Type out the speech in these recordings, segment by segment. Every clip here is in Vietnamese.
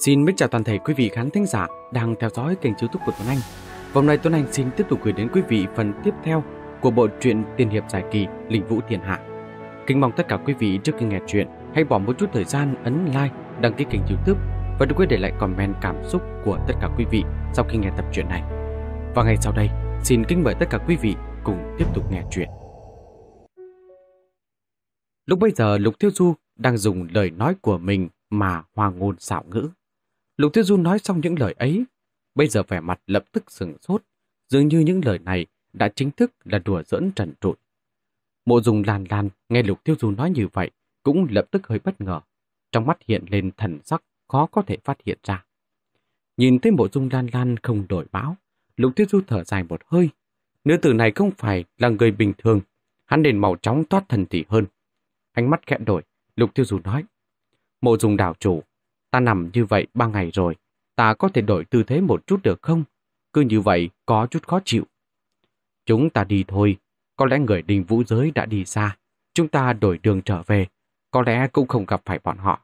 Xin mến chào toàn thể quý vị khán thính giả đang theo dõi kênh youtube của Tuấn Anh. Hôm nay Tuấn Anh xin tiếp tục gửi đến quý vị phần tiếp theo của bộ truyện Tiên Hiệp Giải Kỳ Linh Vũ Thiên Hạ. Kính mong tất cả quý vị trước khi nghe chuyện hãy bỏ một chút thời gian ấn like, đăng ký kênh youtube và đừng quên để lại comment cảm xúc của tất cả quý vị sau khi nghe tập truyện này. Và ngày sau đây, xin kính mời tất cả quý vị cùng tiếp tục nghe chuyện. Lúc bây giờ Lục Thiêu Du đang dùng lời nói của mình mà hoa ngôn xảo ngữ. Lục Tuyết Du nói xong những lời ấy, bây giờ vẻ mặt lập tức sừng sốt, dường như những lời này đã chính thức là đùa giỡn trần trụi. Mộ dùng làn làn nghe Lục Tiêu Du nói như vậy cũng lập tức hơi bất ngờ, trong mắt hiện lên thần sắc khó có thể phát hiện ra. Nhìn thấy mộ dung lan lan không đổi báo, Lục Tiêu Du thở dài một hơi. Nữ tử này không phải là người bình thường, hắn nên màu chóng toát thần tỉ hơn. Ánh mắt khẽ đổi, Lục Tiêu Du nói. Mộ dung đảo chủ Ta nằm như vậy ba ngày rồi, ta có thể đổi tư thế một chút được không? Cứ như vậy có chút khó chịu. Chúng ta đi thôi, có lẽ người đình vũ giới đã đi xa. Chúng ta đổi đường trở về, có lẽ cũng không gặp phải bọn họ.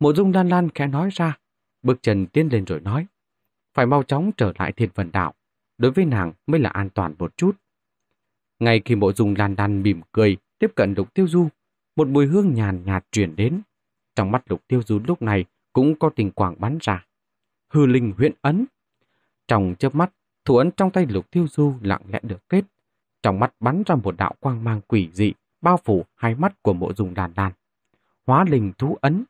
Mộ dung lan lan khẽ nói ra, bước chân tiến lên rồi nói. Phải mau chóng trở lại thiên vần đạo, đối với nàng mới là an toàn một chút. Ngay khi mộ dung lan lan mỉm cười tiếp cận lục tiêu du, một mùi hương nhàn nhạt truyền đến. Trong mắt lục tiêu du lúc này cũng có tình quảng bắn ra. Hư linh huyện ấn. Trong chớp mắt, thủ ấn trong tay lục tiêu du lặng lẽ được kết. Trong mắt bắn ra một đạo quang mang quỷ dị, bao phủ hai mắt của mộ dùng đàn đàn. Hóa linh thú ấn.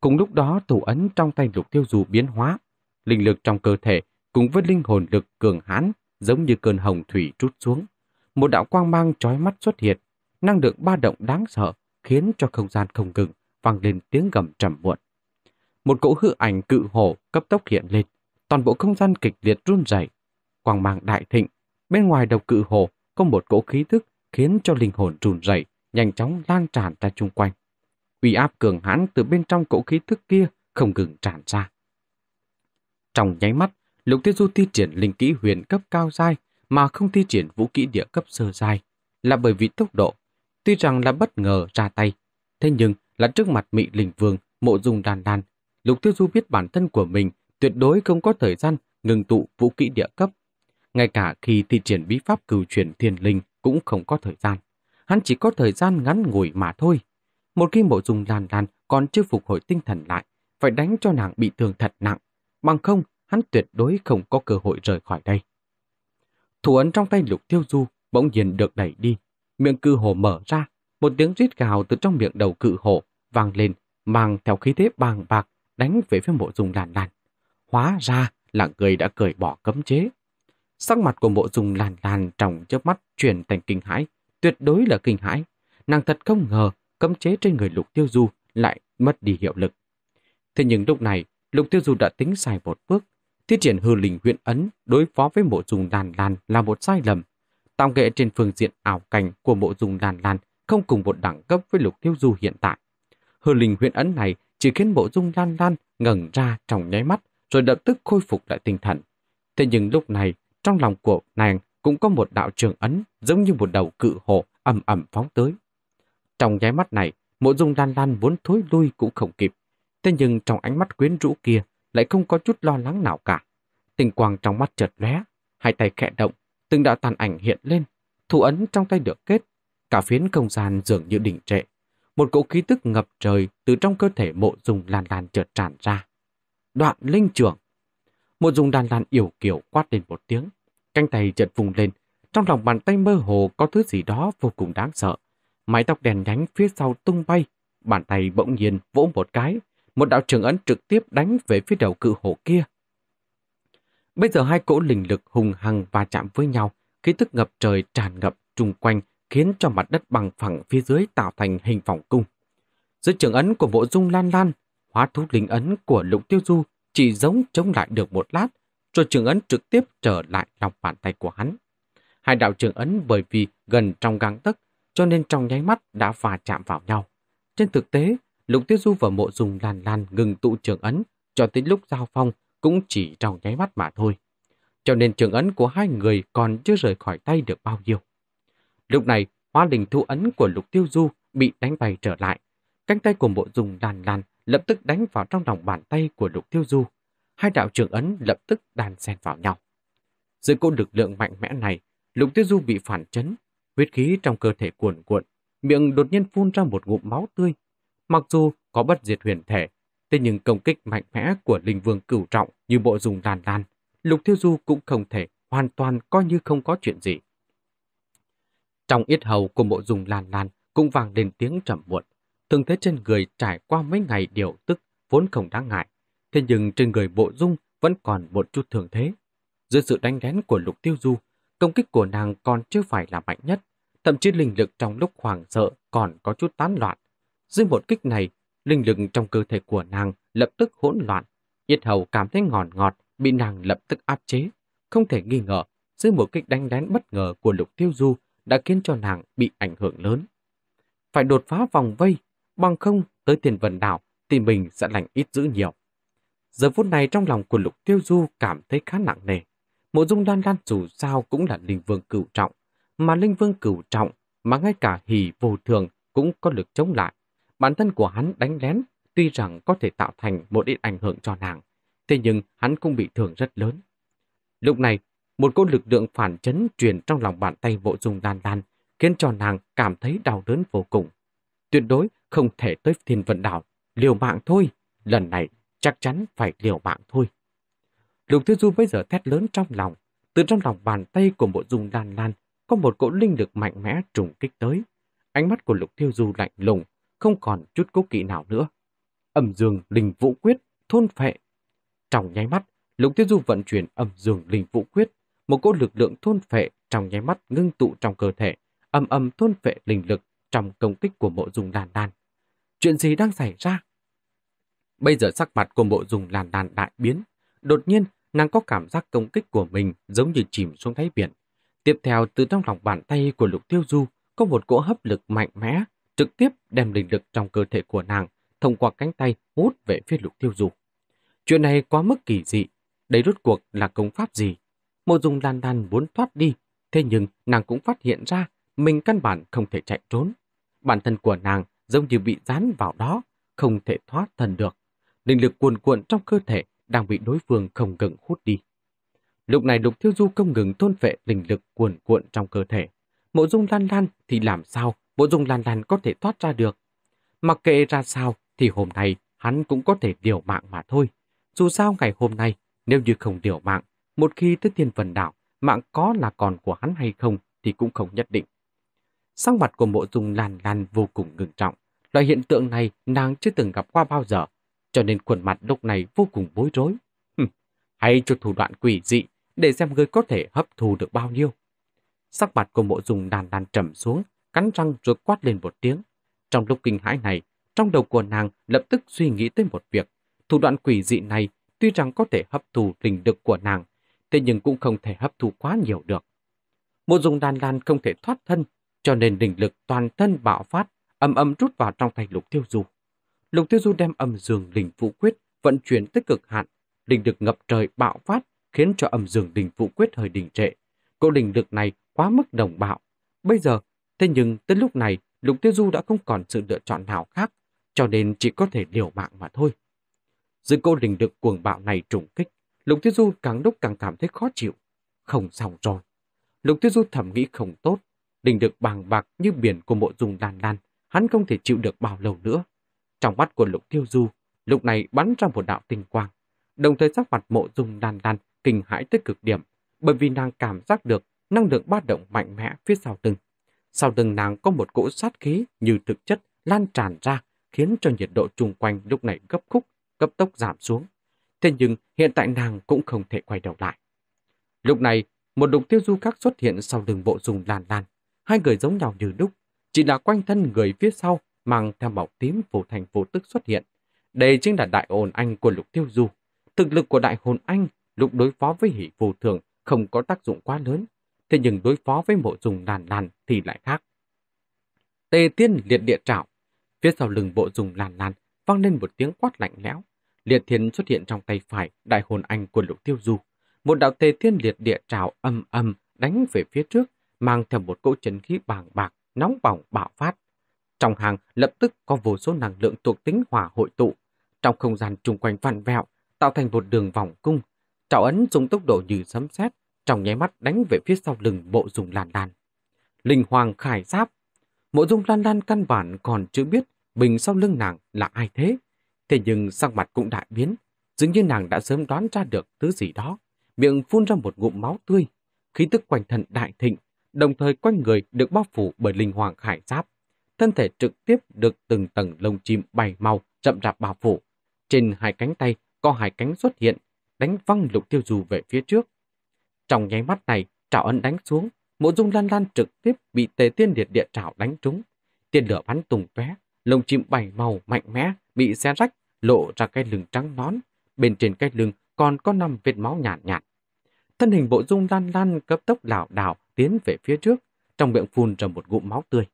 Cùng lúc đó thủ ấn trong tay lục tiêu du biến hóa. Linh lực trong cơ thể cùng với linh hồn lực cường hãn giống như cơn hồng thủy trút xuống. Một đạo quang mang trói mắt xuất hiện, năng lượng ba động đáng sợ khiến cho không gian không ngừng vang lên tiếng gầm trầm muộn. Một cỗ hư ảnh cự hổ cấp tốc hiện lên, toàn bộ không gian kịch liệt run rẩy. Quang mang đại thịnh, bên ngoài đầu cự hổ có một cỗ khí thức khiến cho linh hồn run rẩy, nhanh chóng lan tràn ra chung quanh. Uy áp cường hãn từ bên trong cỗ khí thức kia không ngừng tràn ra. Trong nháy mắt, Lục Thiên Du thi triển linh kỹ huyền cấp cao giai mà không thi triển vũ kỹ địa cấp sơ giai là bởi vì tốc độ, tuy rằng là bất ngờ ra tay, thế nhưng là trước mặt Mị Linh Vương, Mộ Dung Đan Đan, Lục Tiêu Du biết bản thân của mình tuyệt đối không có thời gian ngừng tụ vũ kỹ địa cấp. Ngay cả khi thi triển bí pháp cửu chuyển thiên linh cũng không có thời gian. Hắn chỉ có thời gian ngắn ngủi mà thôi. Một khi Mộ Dung Đan Đan còn chưa phục hồi tinh thần lại, phải đánh cho nàng bị thương thật nặng. Bằng không, hắn tuyệt đối không có cơ hội rời khỏi đây. Thủ ấn trong tay Lục Tiêu Du bỗng nhiên được đẩy đi, miệng cự hồ mở ra, một tiếng rít gào từ trong miệng đầu cự hồ vang lên, mang theo khí thế bàng bạc đánh về phía mộ dung lan lan. Hóa ra là người đã cởi bỏ cấm chế. Sắc mặt của mộ dung lan lan trong chớp mắt chuyển thành kinh hãi, tuyệt đối là kinh hãi. Nàng thật không ngờ cấm chế trên người lục tiêu du lại mất đi hiệu lực. Thế nhưng lúc này, lục tiêu du đã tính sai một bước. Thiết triển hư linh huyện ấn đối phó với mộ dung lan lan là một sai lầm. Tạo nghệ trên phương diện ảo cảnh của mộ dung lan lan không cùng một đẳng cấp với lục tiêu du hiện tại hư linh huyện ấn này chỉ khiến bộ dung lan lan ngẩng ra trong nháy mắt, rồi lập tức khôi phục lại tinh thần. Thế nhưng lúc này, trong lòng của nàng cũng có một đạo trường ấn giống như một đầu cự hồ ầm ầm phóng tới. Trong nháy mắt này, mộ dung lan lan muốn thối lui cũng không kịp. Thế nhưng trong ánh mắt quyến rũ kia lại không có chút lo lắng nào cả. Tình quang trong mắt chợt lóe, hai tay khẽ động, từng đạo tàn ảnh hiện lên, thủ ấn trong tay được kết. Cả phiến không gian dường như đỉnh trệ, một cỗ khí tức ngập trời từ trong cơ thể mộ dùng lan lan trượt tràn ra. Đoạn linh trưởng. Mộ dùng lan lan yểu kiểu quát lên một tiếng. cánh tay chợt vùng lên, trong lòng bàn tay mơ hồ có thứ gì đó vô cùng đáng sợ. Mái tóc đèn nhánh phía sau tung bay, bàn tay bỗng nhiên vỗ một cái, một đạo trường ấn trực tiếp đánh về phía đầu cự hổ kia. Bây giờ hai cỗ linh lực hùng hằng va chạm với nhau, khí tức ngập trời tràn ngập chung quanh, khiến cho mặt đất bằng phẳng phía dưới tạo thành hình phòng cung. Dưới trường ấn của bộ dung lan lan, hóa thú linh ấn của lục tiêu du chỉ giống chống lại được một lát, rồi trường ấn trực tiếp trở lại lòng bàn tay của hắn. Hai đạo trường ấn bởi vì gần trong gang tấc, cho nên trong nháy mắt đã va chạm vào nhau. Trên thực tế, lục tiêu du và mộ dung lan lan ngừng tụ trường ấn cho tới lúc giao phong cũng chỉ trong nháy mắt mà thôi. Cho nên trường ấn của hai người còn chưa rời khỏi tay được bao nhiêu. Lúc này, hoa đình thu ấn của lục tiêu du bị đánh bay trở lại. Cánh tay của bộ dùng đàn đàn lập tức đánh vào trong lòng bàn tay của lục tiêu du. Hai đạo trường ấn lập tức đàn xen vào nhau. Giữa cô lực lượng mạnh mẽ này, lục tiêu du bị phản chấn, huyết khí trong cơ thể cuồn cuộn, miệng đột nhiên phun ra một ngụm máu tươi. Mặc dù có bất diệt huyền thể, thế nhưng công kích mạnh mẽ của linh vương cửu trọng như bộ dùng đàn đàn, lục tiêu du cũng không thể hoàn toàn coi như không có chuyện gì. Trong yết hầu của mộ dùng làn làn cũng vang lên tiếng trầm muộn. Thường thế trên người trải qua mấy ngày điều tức vốn không đáng ngại. Thế nhưng trên người bộ dung vẫn còn một chút thường thế. Dưới sự đánh đén của lục tiêu du, công kích của nàng còn chưa phải là mạnh nhất. Thậm chí linh lực trong lúc hoảng sợ còn có chút tán loạn. Dưới một kích này, linh lực trong cơ thể của nàng lập tức hỗn loạn. Yết hầu cảm thấy ngọt ngọt, bị nàng lập tức áp chế. Không thể nghi ngờ, dưới một kích đánh đén bất ngờ của lục tiêu du, đã khiến cho nàng bị ảnh hưởng lớn. Phải đột phá vòng vây, bằng không tới tiền vần đảo thì mình sẽ lành ít dữ nhiều. Giờ phút này trong lòng của Lục Tiêu Du cảm thấy khá nặng nề. Mộ dung đan đan dù sao cũng là linh vương cửu trọng, mà linh vương cửu trọng mà ngay cả hỉ vô thường cũng có lực chống lại. Bản thân của hắn đánh lén tuy rằng có thể tạo thành một ít ảnh hưởng cho nàng, thế nhưng hắn cũng bị thương rất lớn. Lúc này, một cỗ lực lượng phản chấn truyền trong lòng bàn tay bộ dung lan lan, khiến cho nàng cảm thấy đau đớn vô cùng. Tuyệt đối không thể tới thiên vận đảo, liều mạng thôi, lần này chắc chắn phải liều mạng thôi. Lục Thư Du bây giờ thét lớn trong lòng, từ trong lòng bàn tay của bộ dung lan lan có một cỗ linh lực mạnh mẽ trùng kích tới. Ánh mắt của Lục Thiêu Du lạnh lùng, không còn chút cố kỵ nào nữa. Âm dương linh vũ quyết, thôn phệ. Trong nháy mắt, Lục Tiêu Du vận chuyển âm dương linh vũ quyết một cỗ lực lượng thôn phệ trong nháy mắt ngưng tụ trong cơ thể, âm âm thôn phệ linh lực trong công kích của mộ dùng làn đàn. Chuyện gì đang xảy ra? Bây giờ sắc mặt của mộ dùng làn đàn đại biến. Đột nhiên, nàng có cảm giác công kích của mình giống như chìm xuống đáy biển. Tiếp theo, từ trong lòng bàn tay của lục tiêu du, có một cỗ hấp lực mạnh mẽ, trực tiếp đem linh lực trong cơ thể của nàng thông qua cánh tay hút về phía lục tiêu du. Chuyện này quá mức kỳ dị, đây rốt cuộc là công pháp gì Mộ Dung đàn đàn muốn thoát đi, thế nhưng nàng cũng phát hiện ra mình căn bản không thể chạy trốn. Bản thân của nàng giống như bị dán vào đó, không thể thoát thần được. Linh lực cuồn cuộn trong cơ thể đang bị đối phương không ngừng hút đi. Lúc này Lục Thiêu Du không ngừng thôn phệ linh lực cuồn cuộn trong cơ thể. Mộ dung lan lan thì làm sao mộ dung lan lan có thể thoát ra được? Mặc kệ ra sao thì hôm nay hắn cũng có thể điều mạng mà thôi. Dù sao ngày hôm nay nếu như không điều mạng một khi tới thiên phần đảo, mạng có là còn của hắn hay không thì cũng không nhất định. Sắc mặt của mộ dung lan lan vô cùng ngừng trọng. Loại hiện tượng này nàng chưa từng gặp qua bao giờ, cho nên khuôn mặt lúc này vô cùng bối rối. Hừm, hay cho thủ đoạn quỷ dị để xem người có thể hấp thu được bao nhiêu. Sắc mặt của mộ dung đàn đàn trầm xuống, cắn răng rồi quát lên một tiếng. Trong lúc kinh hãi này, trong đầu của nàng lập tức suy nghĩ tới một việc. Thủ đoạn quỷ dị này tuy rằng có thể hấp thù tình lực của nàng, thế nhưng cũng không thể hấp thu quá nhiều được. một dùng đan đan không thể thoát thân, cho nên đỉnh lực toàn thân bạo phát, âm âm rút vào trong tay lục tiêu du. Lục tiêu du đem âm dường đỉnh vũ quyết vận chuyển tích cực hạn, đỉnh được ngập trời bạo phát khiến cho âm dường đỉnh vũ quyết hơi đình trệ. Cỗ đỉnh lực này quá mức đồng bạo. Bây giờ, thế nhưng tới lúc này, lục tiêu du đã không còn sự lựa chọn nào khác, cho nên chỉ có thể liều mạng mà thôi. Dưới cô đỉnh lực cuồng bạo này trùng kích, Lục Tuyết Du càng lúc càng cảm thấy khó chịu. Không xong rồi. Lục Tuyết Du thẩm nghĩ không tốt. Đình được bàng bạc như biển của mộ dùng đàn đàn. Hắn không thể chịu được bao lâu nữa. Trong mắt của Lục Tiêu Du, lục này bắn ra một đạo tinh quang. Đồng thời sắc mặt mộ dùng đàn đàn kinh hãi tới cực điểm. Bởi vì nàng cảm giác được năng lượng ba động mạnh mẽ phía sau lưng. Sau lưng nàng có một cỗ sát khí như thực chất lan tràn ra khiến cho nhiệt độ chung quanh lúc này gấp khúc, cấp tốc giảm xuống. Thế nhưng hiện tại nàng cũng không thể quay đầu lại. Lúc này, một đục tiêu du các xuất hiện sau đường bộ dùng lan lan. Hai người giống nhau như đúc, chỉ là quanh thân người phía sau mang theo màu tím phủ thành vô tức xuất hiện. Đây chính là đại hồn anh của lục tiêu du. Thực lực của đại hồn anh lúc đối phó với hỷ phù thường không có tác dụng quá lớn, thế nhưng đối phó với mộ dùng làn làn thì lại khác. Tề tiên liệt địa trảo, phía sau lưng bộ dùng làn làn vang lên một tiếng quát lạnh lẽo. Liệt thiên xuất hiện trong tay phải, đại hồn anh của lục tiêu du. Một đạo tề thiên liệt địa trào âm âm đánh về phía trước, mang theo một cỗ chấn khí bàng bạc, nóng bỏng bạo phát. Trong hàng lập tức có vô số năng lượng thuộc tính hỏa hội tụ. Trong không gian chung quanh vặn vẹo, tạo thành một đường vòng cung. Trảo ấn dùng tốc độ như sấm sét, trong nháy mắt đánh về phía sau lưng bộ dùng lan lan. Linh hoàng khải giáp. Mộ dung lan lan căn bản còn chưa biết bình sau lưng nàng là ai thế. Thế nhưng sắc mặt cũng đại biến, dường như nàng đã sớm đoán ra được thứ gì đó. Miệng phun ra một ngụm máu tươi, khí tức quanh thân đại thịnh, đồng thời quanh người được bao phủ bởi linh hoàng khải giáp. Thân thể trực tiếp được từng tầng lông chim bay màu chậm rạp bao phủ. Trên hai cánh tay có hai cánh xuất hiện, đánh văng lục tiêu dù về phía trước. Trong nháy mắt này, trảo ân đánh xuống, mộ dung lan lan trực tiếp bị tề tiên liệt địa trảo đánh trúng. Tiên lửa bắn tùng tóe, lông chim bay màu mạnh mẽ bị xé rách lộ ra cái lưng trắng nón, bên trên cái lưng còn có năm vết máu nhàn nhạt, nhạt. Thân hình bộ dung lan lan cấp tốc lảo đảo tiến về phía trước, trong miệng phun ra một ngụm máu tươi.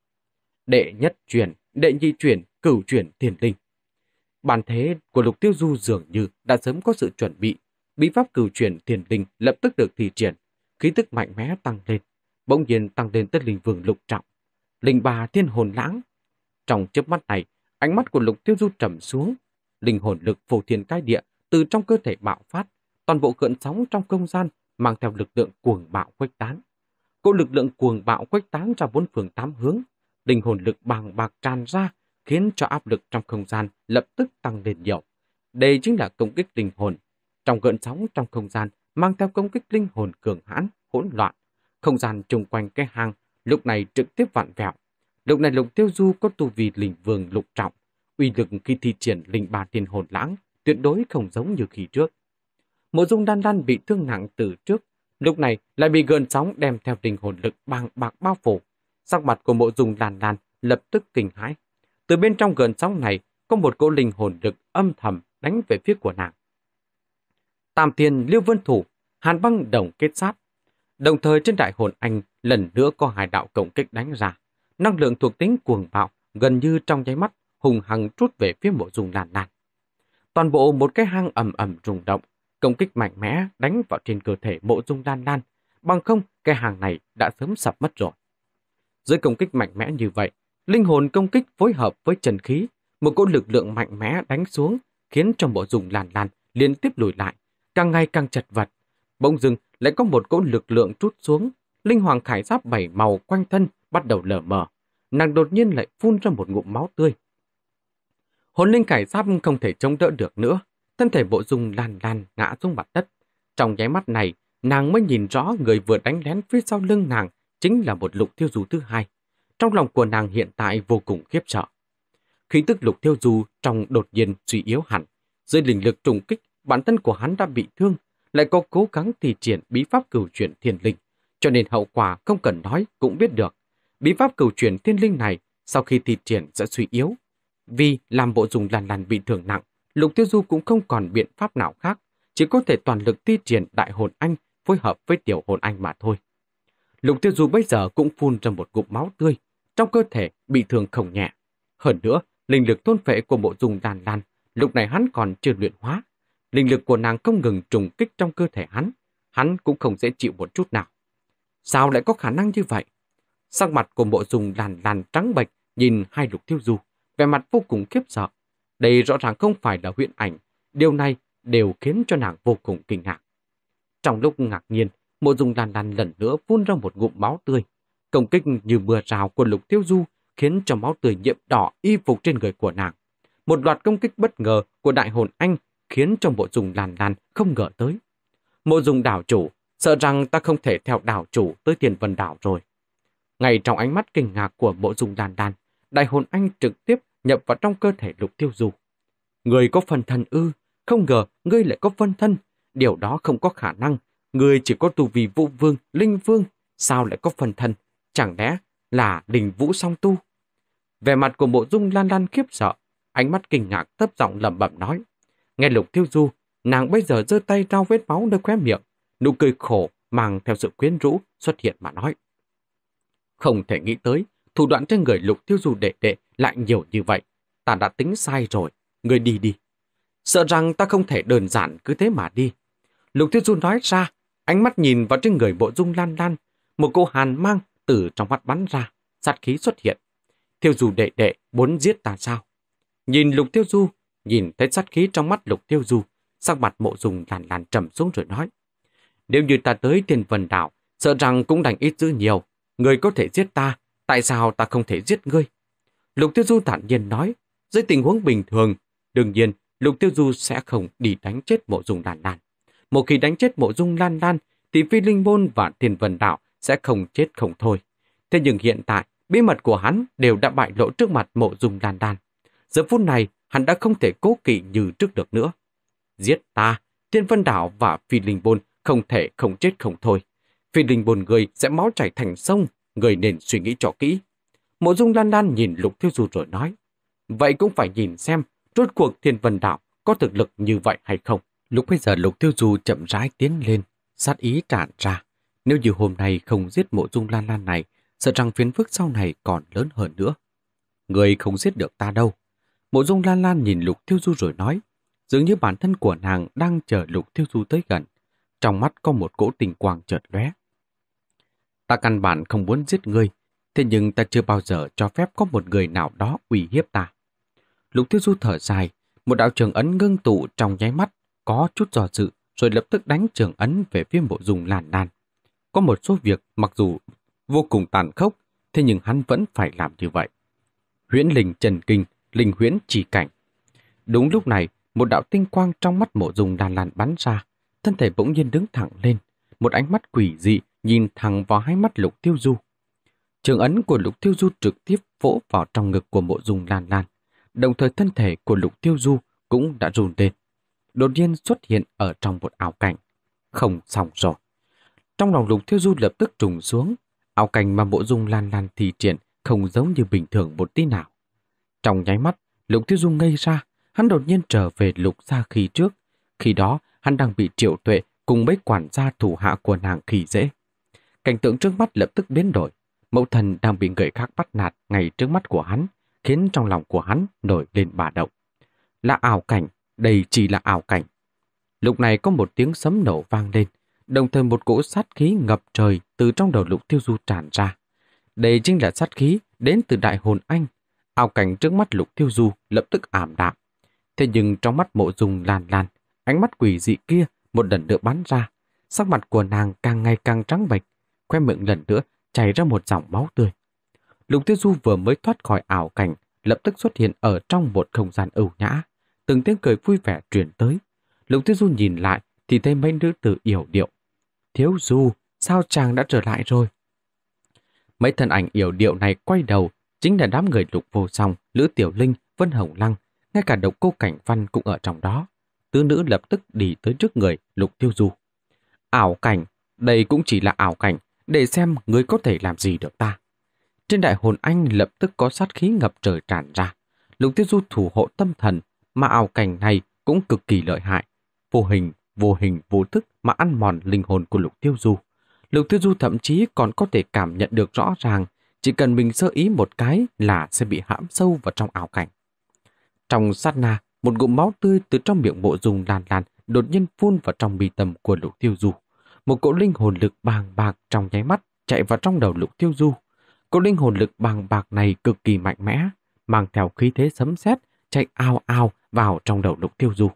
Đệ nhất chuyển, đệ nhị chuyển, cửu chuyển thiền linh. Bản thế của lục tiêu du dường như đã sớm có sự chuẩn bị. Bí pháp cửu chuyển thiền linh lập tức được thi triển, khí tức mạnh mẽ tăng lên, bỗng nhiên tăng lên tới linh vương lục trọng. Linh bà thiên hồn lãng. Trong chớp mắt này, ánh mắt của lục tiêu du trầm xuống, linh hồn lực vô thiên cai địa từ trong cơ thể bạo phát, toàn bộ cơn sóng trong không gian mang theo lực lượng cuồng bạo khuếch tán. Cỗ lực lượng cuồng bạo khuếch tán ra bốn phương tám hướng, linh hồn lực bàng bạc tràn ra, khiến cho áp lực trong không gian lập tức tăng lên nhiều. Đây chính là công kích linh hồn. Trong gợn sóng trong không gian mang theo công kích linh hồn cường hãn, hỗn loạn. Không gian chung quanh cái hang lúc này trực tiếp vặn vẹo. Lúc này Lục Tiêu Du có tu vi linh vương lục trọng, uy lực khi thi triển linh ba thiên hồn lãng tuyệt đối không giống như khi trước. Mộ dung đan đan bị thương nặng từ trước, lúc này lại bị gần sóng đem theo linh hồn lực bằng bạc bao phủ. Sắc mặt của mộ dung đan đan lập tức kinh hãi. Từ bên trong gần sóng này có một cỗ linh hồn lực âm thầm đánh về phía của nàng. Tam thiên liêu vân thủ, hàn băng đồng kết sát. Đồng thời trên đại hồn anh lần nữa có hai đạo cộng kích đánh ra. Năng lượng thuộc tính cuồng bạo gần như trong nháy mắt hùng hăng trút về phía mộ dung lan lan. Toàn bộ một cái hang ầm ầm rung động, công kích mạnh mẽ đánh vào trên cơ thể mộ dung lan lan, bằng không cái hàng này đã sớm sập mất rồi. Dưới công kích mạnh mẽ như vậy, linh hồn công kích phối hợp với trần khí, một cỗ lực lượng mạnh mẽ đánh xuống khiến cho mộ dung lan lan liên tiếp lùi lại, càng ngày càng chật vật. Bỗng dưng lại có một cỗ lực lượng trút xuống, linh hoàng khải giáp bảy màu quanh thân bắt đầu lở mờ. Nàng đột nhiên lại phun ra một ngụm máu tươi, Hồn linh cải giáp không thể chống đỡ được nữa, thân thể bộ dung lan lan ngã xuống mặt đất. Trong nháy mắt này, nàng mới nhìn rõ người vừa đánh lén phía sau lưng nàng chính là một lục tiêu du thứ hai. Trong lòng của nàng hiện tại vô cùng khiếp sợ. Khí tức lục tiêu du trong đột nhiên suy yếu hẳn. Dưới linh lực trùng kích, bản thân của hắn đã bị thương, lại có cố gắng thi triển bí pháp cửu chuyển thiên linh. Cho nên hậu quả không cần nói cũng biết được. Bí pháp cửu chuyển thiên linh này sau khi thi triển sẽ suy yếu, vì làm bộ dùng làn làn bị thương nặng, Lục Tiêu Du cũng không còn biện pháp nào khác, chỉ có thể toàn lực thi triển đại hồn anh phối hợp với tiểu hồn anh mà thôi. Lục Tiêu Du bây giờ cũng phun ra một gục máu tươi, trong cơ thể bị thương không nhẹ. Hơn nữa, linh lực tôn phệ của bộ dùng đàn lan, lúc này hắn còn chưa luyện hóa. Linh lực của nàng không ngừng trùng kích trong cơ thể hắn, hắn cũng không dễ chịu một chút nào. Sao lại có khả năng như vậy? Sắc mặt của bộ dùng đàn lan trắng bệch nhìn hai lục tiêu du vẻ mặt vô cùng khiếp sợ. Đây rõ ràng không phải là huyện ảnh, điều này đều khiến cho nàng vô cùng kinh ngạc. Trong lúc ngạc nhiên, mộ dung đàn đàn lần nữa phun ra một ngụm máu tươi. Công kích như mưa rào của lục tiêu du khiến cho máu tươi nhiễm đỏ y phục trên người của nàng. Một loạt công kích bất ngờ của đại hồn anh khiến cho mộ dung đàn đàn không ngờ tới. Mộ dung đảo chủ, sợ rằng ta không thể theo đảo chủ tới tiền vân đảo rồi. Ngay trong ánh mắt kinh ngạc của mộ dung đàn đàn, đại hồn anh trực tiếp nhập vào trong cơ thể lục tiêu du Người có phần thần ư, không ngờ ngươi lại có phân thân. Điều đó không có khả năng. Ngươi chỉ có tu vi vũ vương, linh vương. Sao lại có phần thân? Chẳng lẽ là đình vũ song tu? Về mặt của mộ dung lan lan khiếp sợ, ánh mắt kinh ngạc thấp giọng lẩm bẩm nói. Nghe lục tiêu du, nàng bây giờ giơ tay rao vết máu nơi khóe miệng, nụ cười khổ mang theo sự quyến rũ xuất hiện mà nói. Không thể nghĩ tới, Thủ đoạn trên người lục tiêu du đệ đệ lại nhiều như vậy. Ta đã tính sai rồi, người đi đi. Sợ rằng ta không thể đơn giản cứ thế mà đi. Lục tiêu du nói ra, ánh mắt nhìn vào trên người bộ dung lan lan. Một cô hàn mang từ trong mắt bắn ra, sát khí xuất hiện. Tiêu du đệ đệ muốn giết ta sao? Nhìn lục tiêu du, nhìn thấy sát khí trong mắt lục tiêu du, sắc mặt mộ dùng làn làn trầm xuống rồi nói. Nếu như ta tới thiên vần đảo, sợ rằng cũng đành ít dữ nhiều. Người có thể giết ta Tại sao ta không thể giết ngươi? Lục Tiêu Du thản nhiên nói, dưới tình huống bình thường, đương nhiên Lục Tiêu Du sẽ không đi đánh chết mộ dung lan lan. Một khi đánh chết mộ dung lan lan, thì phi linh môn và thiên vân đạo sẽ không chết không thôi. Thế nhưng hiện tại, bí mật của hắn đều đã bại lộ trước mặt mộ dung lan lan. Giờ phút này, hắn đã không thể cố kỵ như trước được nữa. Giết ta, thiên vân đạo và phi linh bôn không thể không chết không thôi. Phi linh bôn người sẽ máu chảy thành sông người nên suy nghĩ cho kỹ. Mộ dung lan lan nhìn Lục Thiếu Du rồi nói, vậy cũng phải nhìn xem rốt cuộc thiên vân đạo có thực lực như vậy hay không. Lúc bây giờ Lục Tiêu Du chậm rãi tiến lên, sát ý tràn ra. Nếu như hôm nay không giết mộ dung lan lan này, sợ rằng phiến phức sau này còn lớn hơn nữa. Người không giết được ta đâu. Mộ dung lan lan nhìn Lục Tiêu Du rồi nói, dường như bản thân của nàng đang chờ Lục Tiêu Du tới gần. Trong mắt có một cỗ tình quang chợt lóe, Ta căn bản không muốn giết ngươi, thế nhưng ta chưa bao giờ cho phép có một người nào đó uy hiếp ta. Lục Tiêu Du thở dài, một đạo trường ấn ngưng tụ trong nháy mắt, có chút dò dự, rồi lập tức đánh trường ấn về phía mộ dùng làn đàn. Có một số việc mặc dù vô cùng tàn khốc, thế nhưng hắn vẫn phải làm như vậy. Huyễn linh trần kinh, linh huyễn chỉ cảnh. Đúng lúc này, một đạo tinh quang trong mắt mộ dùng làn làn bắn ra, thân thể bỗng nhiên đứng thẳng lên, một ánh mắt quỷ dị nhìn thẳng vào hai mắt Lục Tiêu Du. Trường ấn của Lục Tiêu Du trực tiếp vỗ vào trong ngực của mộ dung lan lan, đồng thời thân thể của Lục Tiêu Du cũng đã run lên. Đột nhiên xuất hiện ở trong một ảo cảnh. Không xong rồi. Trong lòng Lục Tiêu Du lập tức trùng xuống, ảo cảnh mà mộ dung lan lan thì triển không giống như bình thường một tí nào. Trong nháy mắt, Lục Tiêu Du ngây ra, hắn đột nhiên trở về Lục gia khi trước. Khi đó, hắn đang bị triệu tuệ cùng mấy quản gia thủ hạ của nàng khỉ dễ. Cảnh tượng trước mắt lập tức biến đổi. Mẫu thần đang bị người khác bắt nạt ngay trước mắt của hắn, khiến trong lòng của hắn nổi lên bà động. Là ảo cảnh, đây chỉ là ảo cảnh. Lúc này có một tiếng sấm nổ vang lên, đồng thời một cỗ sát khí ngập trời từ trong đầu lục tiêu du tràn ra. Đây chính là sát khí đến từ đại hồn anh. Ảo cảnh trước mắt lục tiêu du lập tức ảm đạm. Thế nhưng trong mắt mộ dùng lan lan, ánh mắt quỷ dị kia một lần nữa bắn ra. Sắc mặt của nàng càng ngày càng trắng bệch, khoe miệng lần nữa chảy ra một dòng máu tươi. Lục Tiêu Du vừa mới thoát khỏi ảo cảnh, lập tức xuất hiện ở trong một không gian ưu nhã, từng tiếng cười vui vẻ truyền tới. Lục Tiêu Du nhìn lại thì thấy mấy nữ tử yểu điệu. Thiếu Du, sao chàng đã trở lại rồi? Mấy thân ảnh yểu điệu này quay đầu, chính là đám người Lục Vô Song, Lữ Tiểu Linh, Vân Hồng Lăng, ngay cả độc cô Cảnh Văn cũng ở trong đó. Tứ nữ lập tức đi tới trước người Lục Tiêu Du. Ảo cảnh, đây cũng chỉ là ảo cảnh, để xem người có thể làm gì được ta. Trên đại hồn anh lập tức có sát khí ngập trời tràn ra. Lục tiêu du thủ hộ tâm thần, mà ảo cảnh này cũng cực kỳ lợi hại. Vô hình, vô hình, vô thức mà ăn mòn linh hồn của lục tiêu du. Lục tiêu du thậm chí còn có thể cảm nhận được rõ ràng chỉ cần mình sơ ý một cái là sẽ bị hãm sâu vào trong ảo cảnh. Trong sát na, một ngụm máu tươi từ trong miệng bộ dung lan lan đột nhiên phun vào trong bì tầm của lục tiêu du. Một cỗ linh hồn lực bàng bạc trong nháy mắt chạy vào trong đầu lục tiêu du. Cỗ linh hồn lực bàng bạc này cực kỳ mạnh mẽ, mang theo khí thế sấm sét chạy ao ao vào trong đầu lục tiêu du.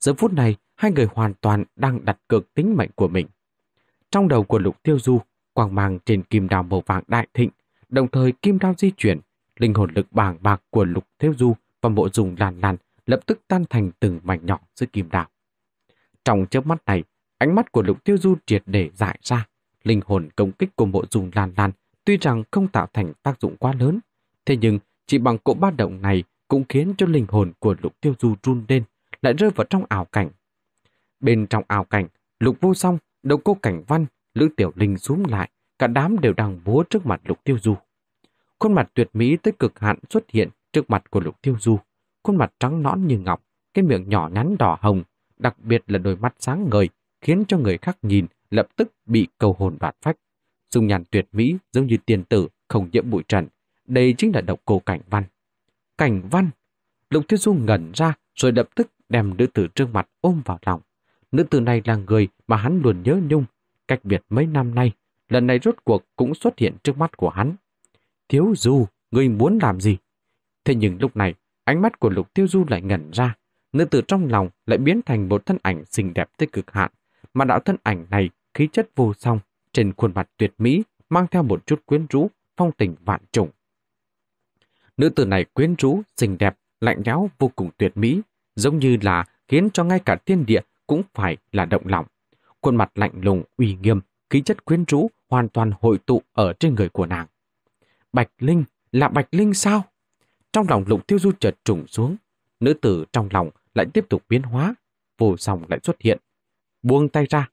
Giờ phút này, hai người hoàn toàn đang đặt cược tính mệnh của mình. Trong đầu của lục tiêu du, quang mang trên kim đao màu vàng đại thịnh, đồng thời kim đao di chuyển, linh hồn lực bàng bạc của lục tiêu du và bộ dùng làn làn lập tức tan thành từng mảnh nhỏ dưới kim đao Trong chớp mắt này, Ánh mắt của lục tiêu du triệt để giải ra. Linh hồn công kích của mộ dùng lan lan tuy rằng không tạo thành tác dụng quá lớn, thế nhưng chỉ bằng cỗ ba động này cũng khiến cho linh hồn của lục tiêu du run lên, lại rơi vào trong ảo cảnh. Bên trong ảo cảnh, lục vô song, đầu cô cảnh văn, lữ tiểu linh xuống lại, cả đám đều đang búa trước mặt lục tiêu du. Khuôn mặt tuyệt mỹ tới cực hạn xuất hiện trước mặt của lục tiêu du, khuôn mặt trắng nõn như ngọc, cái miệng nhỏ nhắn đỏ hồng, đặc biệt là đôi mắt sáng ngời, khiến cho người khác nhìn lập tức bị cầu hồn bạt phách. Dung nhàn tuyệt mỹ giống như tiền tử không nhiễm bụi trần. Đây chính là độc cô Cảnh Văn. Cảnh Văn! Lục Thiên Du ngẩn ra rồi lập tức đem nữ tử trước mặt ôm vào lòng. Nữ tử này là người mà hắn luôn nhớ nhung. Cách biệt mấy năm nay, lần này rốt cuộc cũng xuất hiện trước mắt của hắn. Thiếu Du, người muốn làm gì? Thế nhưng lúc này, ánh mắt của Lục Tiêu Du lại ngẩn ra. Nữ tử trong lòng lại biến thành một thân ảnh xinh đẹp tới cực hạn mà đạo thân ảnh này khí chất vô song, trên khuôn mặt tuyệt mỹ mang theo một chút quyến rũ, phong tình vạn trùng. Nữ tử này quyến rũ, xinh đẹp, lạnh lẽo vô cùng tuyệt mỹ, giống như là khiến cho ngay cả thiên địa cũng phải là động lòng. Khuôn mặt lạnh lùng, uy nghiêm, khí chất quyến rũ hoàn toàn hội tụ ở trên người của nàng. Bạch Linh là Bạch Linh sao? Trong lòng lục tiêu du chợt trùng xuống, nữ tử trong lòng lại tiếp tục biến hóa, vô song lại xuất hiện, buông tay ra.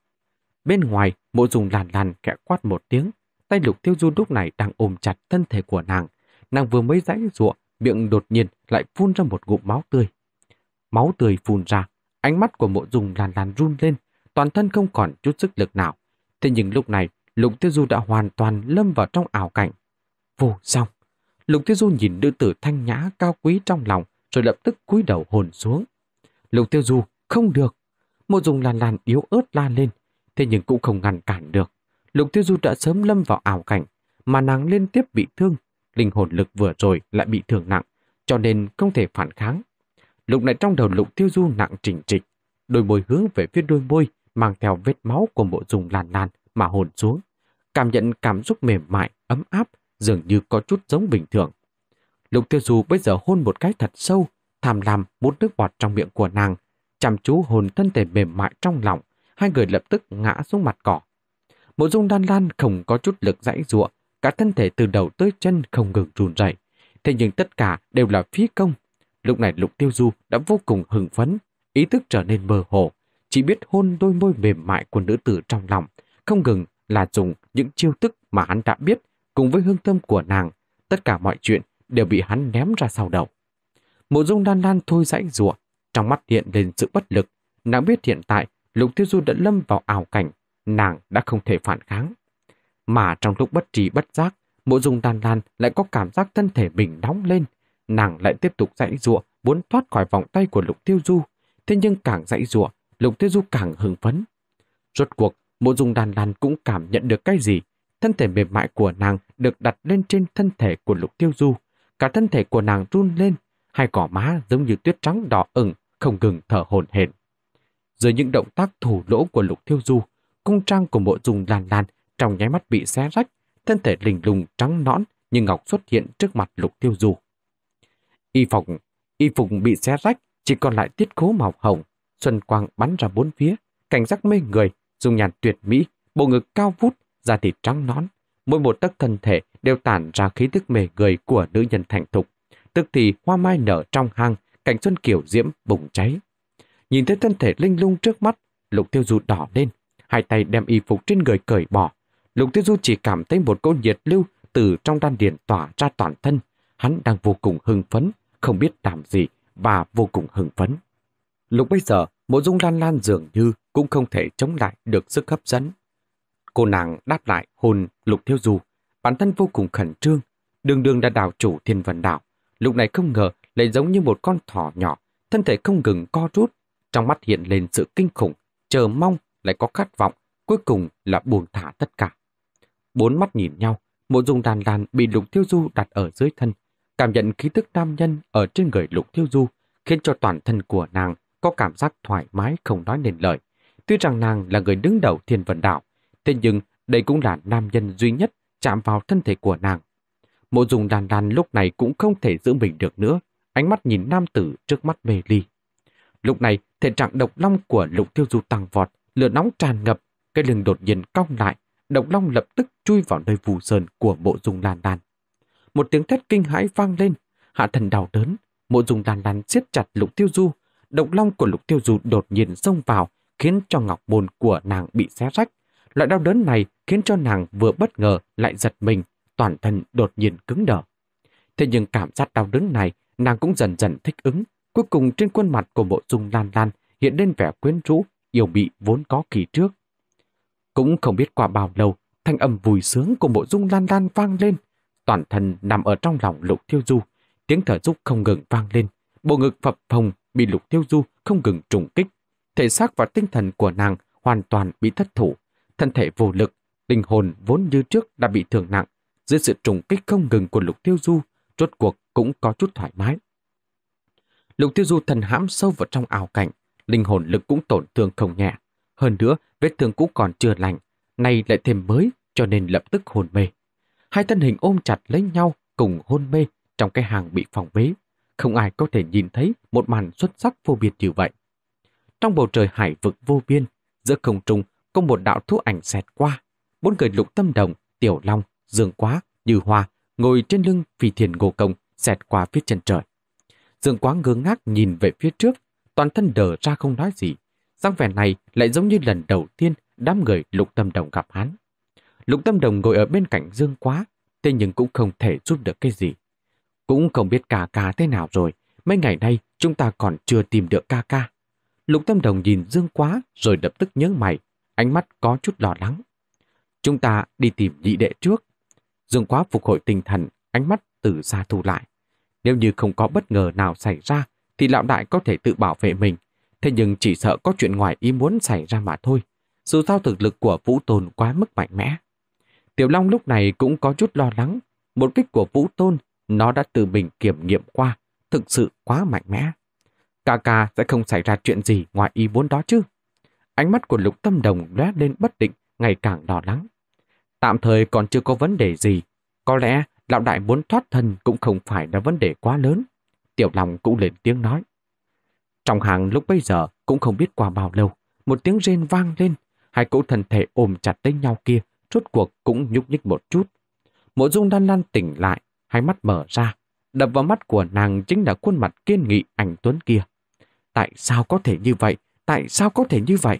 Bên ngoài, mộ dùng làn làn kẽ quát một tiếng. Tay lục tiêu du lúc này đang ôm chặt thân thể của nàng. Nàng vừa mới rãy ruộng, miệng đột nhiên lại phun ra một ngụm máu tươi. Máu tươi phun ra, ánh mắt của mộ dùng làn làn run lên, toàn thân không còn chút sức lực nào. Thế nhưng lúc này, lục tiêu du đã hoàn toàn lâm vào trong ảo cảnh. Vô xong, lục tiêu du nhìn nữ tử thanh nhã cao quý trong lòng, rồi lập tức cúi đầu hồn xuống. Lục tiêu du, không được, Mộ dung làn làn yếu ớt la lên, thế nhưng cũng không ngăn cản được. Lục Tiêu Du đã sớm lâm vào ảo cảnh, mà nàng liên tiếp bị thương, linh hồn lực vừa rồi lại bị thương nặng, cho nên không thể phản kháng. lục này trong đầu Lục Tiêu Du nặng trình trịch, đôi môi hướng về phía đôi môi mang theo vết máu của mộ dung làn làn mà hồn xuống, cảm nhận cảm xúc mềm mại, ấm áp, dường như có chút giống bình thường. Lục Tiêu Du bây giờ hôn một cái thật sâu, tham làm một nước bọt trong miệng của nàng chăm chú hồn thân thể mềm mại trong lòng, hai người lập tức ngã xuống mặt cỏ. Mộ dung đan lan không có chút lực dãy dụa, cả thân thể từ đầu tới chân không ngừng run rẩy. Thế nhưng tất cả đều là phí công. Lúc này Lục Tiêu Du đã vô cùng hừng phấn, ý thức trở nên mơ hồ, chỉ biết hôn đôi môi mềm mại của nữ tử trong lòng, không ngừng là dùng những chiêu thức mà hắn đã biết cùng với hương thơm của nàng, tất cả mọi chuyện đều bị hắn ném ra sau đầu. Mộ dung đan lan thôi dãy rủa trong mắt hiện lên sự bất lực, nàng biết hiện tại Lục Tiêu Du đã lâm vào ảo cảnh, nàng đã không thể phản kháng. Mà trong lúc bất trí bất giác, mộ dung đàn lan lại có cảm giác thân thể mình nóng lên. Nàng lại tiếp tục dãy ruộng, muốn thoát khỏi vòng tay của Lục Tiêu Du. Thế nhưng càng dãy ruộng, Lục Tiêu Du càng hưng phấn. Rốt cuộc, mộ dung đàn lan cũng cảm nhận được cái gì. Thân thể mềm mại của nàng được đặt lên trên thân thể của Lục Tiêu Du. Cả thân thể của nàng run lên, hai cỏ má giống như tuyết trắng đỏ ửng không ngừng thở hổn hển. Dưới những động tác thủ lỗ của Lục Thiêu Du, cung trang của mộ dùng làn làn trong nháy mắt bị xé rách, thân thể lình lùng trắng nõn như ngọc xuất hiện trước mặt Lục Thiêu Du. Y phục, y phục bị xé rách, chỉ còn lại tiết khố màu hồng, xuân quang bắn ra bốn phía, cảnh giác mê người, dung nhàn tuyệt mỹ, bộ ngực cao vút, da thịt trắng nón, mỗi một tấc thân thể đều tản ra khí tức mê người của nữ nhân thành thục. Tức thì hoa mai nở trong hang, cảnh xuân kiểu diễm bùng cháy. Nhìn thấy thân thể linh lung trước mắt, lục tiêu du đỏ lên, hai tay đem y phục trên người cởi bỏ. Lục tiêu du chỉ cảm thấy một cỗ nhiệt lưu từ trong đan điền tỏa ra toàn thân. Hắn đang vô cùng hưng phấn, không biết làm gì và vô cùng hưng phấn. Lúc bây giờ, mộ dung lan lan dường như cũng không thể chống lại được sức hấp dẫn. Cô nàng đáp lại hồn lục tiêu du, bản thân vô cùng khẩn trương. Đường đường đã đảo chủ thiên vần đảo, lúc này không ngờ lại giống như một con thỏ nhỏ, thân thể không ngừng co rút, trong mắt hiện lên sự kinh khủng, chờ mong lại có khát vọng, cuối cùng là buồn thả tất cả. Bốn mắt nhìn nhau, mộ dung đàn đàn bị lục thiêu du đặt ở dưới thân, cảm nhận khí tức nam nhân ở trên người lục thiêu du, khiến cho toàn thân của nàng có cảm giác thoải mái không nói nên lời. Tuy rằng nàng là người đứng đầu thiên vận đạo, thế nhưng đây cũng là nam nhân duy nhất chạm vào thân thể của nàng. Mộ dùng đàn đàn lúc này cũng không thể giữ mình được nữa, ánh mắt nhìn nam tử trước mắt mê ly. Lúc này, thể trạng độc long của lục tiêu du tăng vọt, lửa nóng tràn ngập, cái lưng đột nhiên cong lại, độc long lập tức chui vào nơi vù sơn của mộ dung lan lan. Một tiếng thét kinh hãi vang lên, hạ thần đau đớn, mộ dung lan lan siết chặt lục tiêu du, độc long của lục tiêu du đột nhiên xông vào, khiến cho ngọc môn của nàng bị xé rách. Loại đau đớn này khiến cho nàng vừa bất ngờ lại giật mình, toàn thân đột nhiên cứng đờ. Thế nhưng cảm giác đau đớn này Nàng cũng dần dần thích ứng, cuối cùng trên khuôn mặt của bộ dung lan lan hiện lên vẻ quyến rũ, yêu bị vốn có kỳ trước. Cũng không biết qua bao lâu, thanh âm vui sướng của bộ dung lan lan vang lên, toàn thân nằm ở trong lòng lục thiêu du, tiếng thở dốc không ngừng vang lên, bộ ngực phập phồng bị lục thiêu du không ngừng trùng kích, thể xác và tinh thần của nàng hoàn toàn bị thất thủ, thân thể vô lực, linh hồn vốn như trước đã bị thương nặng, dưới sự trùng kích không ngừng của lục thiêu du, rốt cuộc cũng có chút thoải mái. Lục tiêu du thần hãm sâu vào trong ảo cảnh, linh hồn lực cũng tổn thương không nhẹ. Hơn nữa, vết thương cũ còn chưa lành, nay lại thêm mới cho nên lập tức hồn mê. Hai thân hình ôm chặt lấy nhau cùng hôn mê trong cái hàng bị phòng bế. Không ai có thể nhìn thấy một màn xuất sắc vô biệt như vậy. Trong bầu trời hải vực vô biên, giữa không trung có một đạo thú ảnh xẹt qua. Bốn người lục tâm đồng, tiểu long, dương quá, như hoa ngồi trên lưng phi thiền ngô công xẹt qua phía chân trời. Dương quá ngơ ngác nhìn về phía trước, toàn thân đờ ra không nói gì. Giang vẻ này lại giống như lần đầu tiên đám người lục tâm đồng gặp hắn. Lục tâm đồng ngồi ở bên cạnh Dương quá, thế nhưng cũng không thể giúp được cái gì. Cũng không biết ca ca thế nào rồi, mấy ngày nay chúng ta còn chưa tìm được ca ca. Lục tâm đồng nhìn Dương quá rồi lập tức nhớ mày, ánh mắt có chút lo lắng. Chúng ta đi tìm nhị đệ trước. Dương quá phục hồi tinh thần, ánh mắt từ xa thu lại. Nếu như không có bất ngờ nào xảy ra, thì lão đại có thể tự bảo vệ mình. Thế nhưng chỉ sợ có chuyện ngoài ý muốn xảy ra mà thôi. Dù sao thực lực của Vũ Tôn quá mức mạnh mẽ. Tiểu Long lúc này cũng có chút lo lắng. Một kích của Vũ Tôn, nó đã tự mình kiểm nghiệm qua, thực sự quá mạnh mẽ. Cà ca sẽ không xảy ra chuyện gì ngoài ý muốn đó chứ. Ánh mắt của Lục Tâm Đồng lóe lên bất định, ngày càng lo lắng. Tạm thời còn chưa có vấn đề gì. Có lẽ lão đại muốn thoát thân cũng không phải là vấn đề quá lớn. Tiểu Long cũng lên tiếng nói. Trong hàng lúc bây giờ cũng không biết qua bao lâu, một tiếng rên vang lên, hai cỗ thần thể ôm chặt lấy nhau kia, rốt cuộc cũng nhúc nhích một chút. Mộ Dung Đan Lan tỉnh lại, hai mắt mở ra, đập vào mắt của nàng chính là khuôn mặt kiên nghị ảnh tuấn kia. Tại sao có thể như vậy? Tại sao có thể như vậy?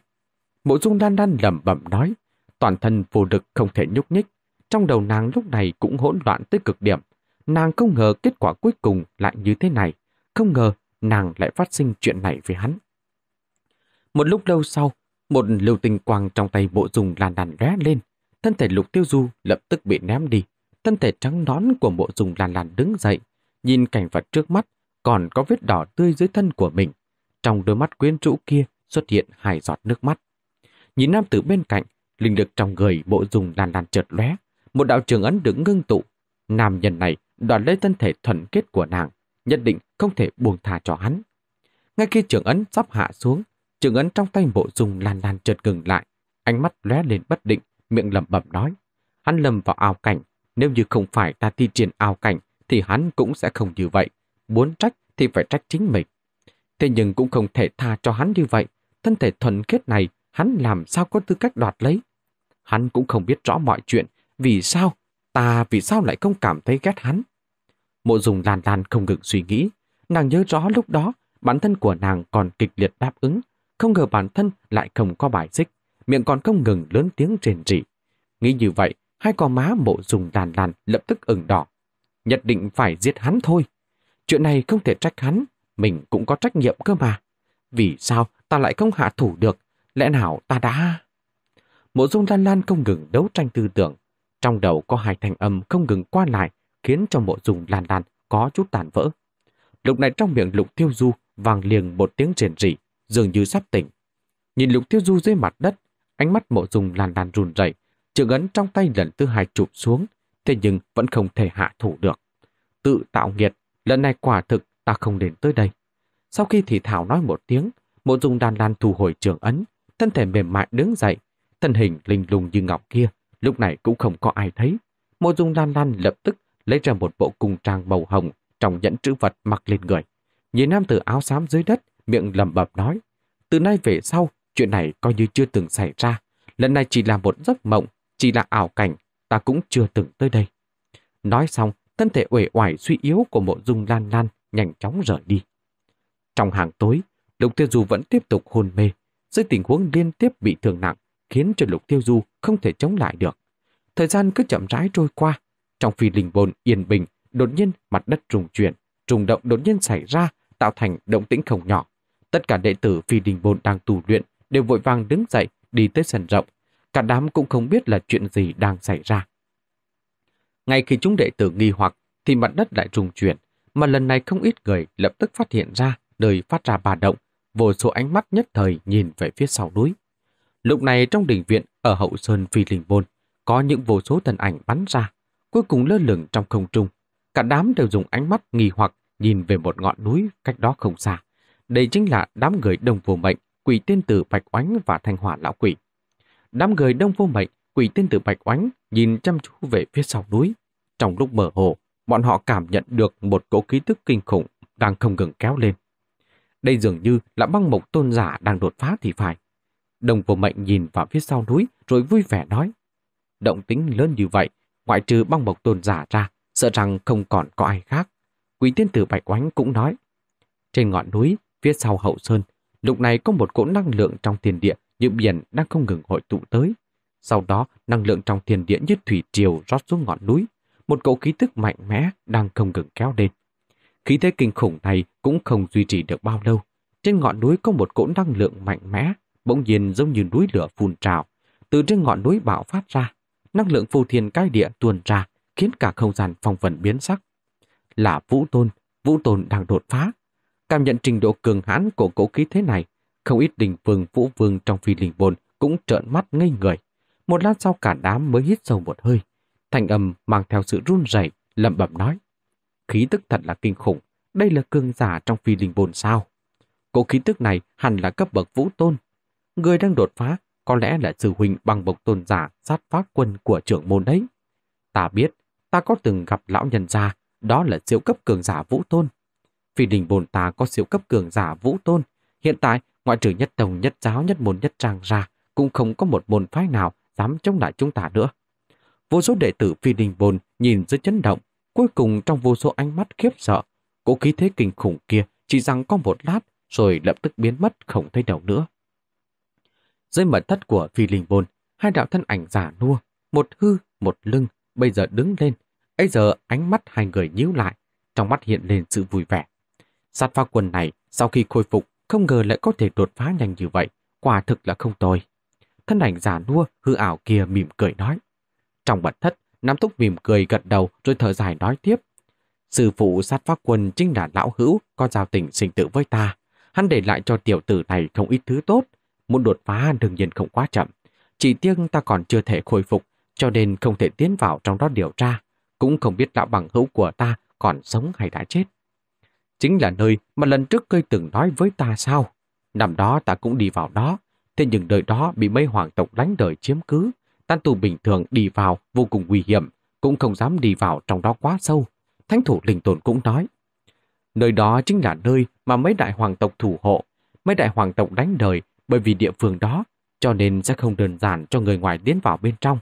Mộ Dung Đan Đan lẩm bẩm nói, toàn thân vô lực không thể nhúc nhích, trong đầu nàng lúc này cũng hỗn loạn tới cực điểm. Nàng không ngờ kết quả cuối cùng lại như thế này. Không ngờ nàng lại phát sinh chuyện này với hắn. Một lúc lâu sau, một liều tình quang trong tay bộ dùng làn đàn lóe lên. Thân thể lục tiêu du lập tức bị ném đi. Thân thể trắng nón của bộ dùng làn làn đứng dậy. Nhìn cảnh vật trước mắt, còn có vết đỏ tươi dưới thân của mình. Trong đôi mắt quyến rũ kia xuất hiện hai giọt nước mắt. Nhìn nam tử bên cạnh, linh lực trong người bộ dùng làn làn chợt lóe, một đạo trường ấn đứng ngưng tụ. Nam nhân này đoạt lấy thân thể thuần kết của nàng, nhất định không thể buông thả cho hắn. Ngay khi trường ấn sắp hạ xuống, trường ấn trong tay mộ dung lan lan chợt ngừng lại, ánh mắt lóe lên bất định, miệng lẩm bẩm nói. Hắn lầm vào ao cảnh, nếu như không phải ta thi triển ao cảnh thì hắn cũng sẽ không như vậy. Muốn trách thì phải trách chính mình. Thế nhưng cũng không thể tha cho hắn như vậy. Thân thể thuần kết này, hắn làm sao có tư cách đoạt lấy? Hắn cũng không biết rõ mọi chuyện, vì sao? Ta vì sao lại không cảm thấy ghét hắn? Mộ dùng lan lan không ngừng suy nghĩ. Nàng nhớ rõ lúc đó, bản thân của nàng còn kịch liệt đáp ứng. Không ngờ bản thân lại không có bài xích. Miệng còn không ngừng lớn tiếng rền rỉ. Nghĩ như vậy, hai con má mộ dùng đàn làn lập tức ửng đỏ. Nhất định phải giết hắn thôi. Chuyện này không thể trách hắn, mình cũng có trách nhiệm cơ mà. Vì sao ta lại không hạ thủ được? Lẽ nào ta đã... Mộ dung lan lan không ngừng đấu tranh tư tưởng, trong đầu có hai thanh âm không ngừng qua lại, khiến cho mộ dùng lan lan có chút tàn vỡ. Lúc này trong miệng lục tiêu du vàng liền một tiếng rền rỉ, dường như sắp tỉnh. Nhìn lục tiêu du dưới mặt đất, ánh mắt mộ dùng lan lan run rẩy, trường ấn trong tay lần thứ hai chụp xuống, thế nhưng vẫn không thể hạ thủ được. Tự tạo nghiệt, lần này quả thực ta không đến tới đây. Sau khi thị thảo nói một tiếng, mộ dùng đàn lan thu hồi trường ấn, thân thể mềm mại đứng dậy, thân hình linh lùng như ngọc kia Lúc này cũng không có ai thấy. Mộ dung lan lan lập tức lấy ra một bộ cung trang màu hồng trong nhẫn trữ vật mặc lên người. Nhìn nam tử áo xám dưới đất, miệng lầm bầm nói. Từ nay về sau, chuyện này coi như chưa từng xảy ra. Lần này chỉ là một giấc mộng, chỉ là ảo cảnh, ta cũng chưa từng tới đây. Nói xong, thân thể uể oải suy yếu của mộ dung lan lan nhanh chóng rời đi. Trong hàng tối, Lục Tiêu Du vẫn tiếp tục hôn mê, dưới tình huống liên tiếp bị thương nặng, khiến cho Lục Tiêu Du không thể chống lại được. Thời gian cứ chậm rãi trôi qua, trong phi linh bồn yên bình, đột nhiên mặt đất trùng chuyển, trùng động đột nhiên xảy ra, tạo thành động tĩnh không nhỏ. Tất cả đệ tử phi linh bồn đang tu luyện đều vội vàng đứng dậy, đi tới sân rộng. Cả đám cũng không biết là chuyện gì đang xảy ra. Ngay khi chúng đệ tử nghi hoặc thì mặt đất lại trùng chuyển, mà lần này không ít người lập tức phát hiện ra nơi phát ra bà động, vô số ánh mắt nhất thời nhìn về phía sau núi. Lúc này trong đỉnh viện ở hậu sơn phi linh môn, có những vô số thần ảnh bắn ra, cuối cùng lơ lửng trong không trung. Cả đám đều dùng ánh mắt nghi hoặc nhìn về một ngọn núi cách đó không xa. Đây chính là đám người đông vô mệnh, quỷ tiên tử Bạch Oánh và Thanh Hỏa Lão Quỷ. Đám người đông vô mệnh, quỷ tiên tử Bạch Oánh nhìn chăm chú về phía sau núi. Trong lúc mở hồ, bọn họ cảm nhận được một cỗ khí tức kinh khủng đang không ngừng kéo lên. Đây dường như là băng mộc tôn giả đang đột phá thì phải. Đồng vô mệnh nhìn vào phía sau núi rồi vui vẻ nói. Động tính lớn như vậy, ngoại trừ băng bộc tôn giả ra, sợ rằng không còn có ai khác. Quý tiên tử Bạch Oánh cũng nói. Trên ngọn núi, phía sau hậu sơn, lúc này có một cỗ năng lượng trong thiên địa như biển đang không ngừng hội tụ tới. Sau đó, năng lượng trong thiên địa như thủy triều rót xuống ngọn núi. Một cỗ khí tức mạnh mẽ đang không ngừng kéo lên. Khí thế kinh khủng này cũng không duy trì được bao lâu. Trên ngọn núi có một cỗ năng lượng mạnh mẽ bỗng nhiên giống như núi lửa phun trào, từ trên ngọn núi bạo phát ra, năng lượng phù thiên cai địa tuôn ra, khiến cả không gian phong vần biến sắc. Là Vũ Tôn, Vũ Tôn đang đột phá. Cảm nhận trình độ cường hãn của cổ khí thế này, không ít đình vương vũ vương trong phi linh bồn cũng trợn mắt ngây người. Một lát sau cả đám mới hít sâu một hơi. Thành âm mang theo sự run rẩy lẩm bẩm nói. Khí tức thật là kinh khủng, đây là cường giả trong phi linh bồn sao. Cổ khí tức này hẳn là cấp bậc vũ tôn, Người đang đột phá có lẽ là sư huynh bằng bộc tôn giả sát phá quân của trưởng môn đấy. Ta biết, ta có từng gặp lão nhân gia, đó là siêu cấp cường giả vũ tôn. Phi đình bồn ta có siêu cấp cường giả vũ tôn. Hiện tại, ngoại trừ nhất đồng, nhất giáo, nhất môn, nhất trang ra, cũng không có một môn phái nào dám chống lại chúng ta nữa. Vô số đệ tử phi đình bồn nhìn dưới chấn động, cuối cùng trong vô số ánh mắt khiếp sợ, cỗ khí thế kinh khủng kia chỉ rằng có một lát rồi lập tức biến mất không thấy đâu nữa. Dưới mật thất của phi linh bồn, hai đạo thân ảnh giả nua, một hư, một lưng, bây giờ đứng lên. Bây giờ ánh mắt hai người nhíu lại, trong mắt hiện lên sự vui vẻ. Sát pha quần này, sau khi khôi phục, không ngờ lại có thể đột phá nhanh như vậy, quả thực là không tồi. Thân ảnh giả nua, hư ảo kia mỉm cười nói. Trong mật thất, Nam Túc mỉm cười gật đầu rồi thở dài nói tiếp. Sư phụ sát phá quân chính là lão hữu có giao tình sinh tử với ta. Hắn để lại cho tiểu tử này không ít thứ tốt, muốn đột phá đương nhiên không quá chậm. Chỉ tiếc ta còn chưa thể khôi phục, cho nên không thể tiến vào trong đó điều tra. Cũng không biết lão bằng hữu của ta còn sống hay đã chết. Chính là nơi mà lần trước ngươi từng nói với ta sao. Năm đó ta cũng đi vào đó, thế nhưng đời đó bị mấy hoàng tộc lánh đời chiếm cứ. Tan tù bình thường đi vào vô cùng nguy hiểm, cũng không dám đi vào trong đó quá sâu. Thánh thủ linh tồn cũng nói, nơi đó chính là nơi mà mấy đại hoàng tộc thủ hộ. Mấy đại hoàng tộc đánh đời bởi vì địa phương đó, cho nên sẽ không đơn giản cho người ngoài tiến vào bên trong.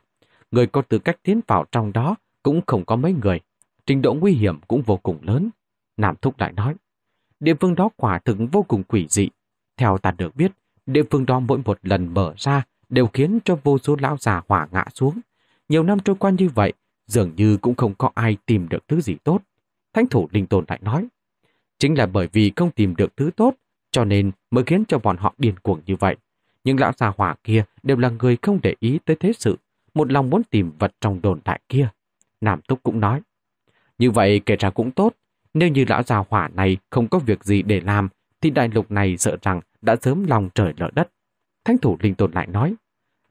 Người có tư cách tiến vào trong đó cũng không có mấy người. Trình độ nguy hiểm cũng vô cùng lớn. Nam Thúc lại nói, địa phương đó quả thực vô cùng quỷ dị. Theo ta được biết, địa phương đó mỗi một lần mở ra đều khiến cho vô số lão già hỏa ngã xuống. Nhiều năm trôi qua như vậy, dường như cũng không có ai tìm được thứ gì tốt. Thánh thủ Linh Tồn lại nói, chính là bởi vì không tìm được thứ tốt cho nên mới khiến cho bọn họ điên cuồng như vậy. Những lão già hỏa kia đều là người không để ý tới thế sự, một lòng muốn tìm vật trong đồn đại kia. Nam Túc cũng nói, như vậy kể ra cũng tốt, nếu như lão già hỏa này không có việc gì để làm, thì đại lục này sợ rằng đã sớm lòng trời lở đất. Thánh thủ linh tồn lại nói,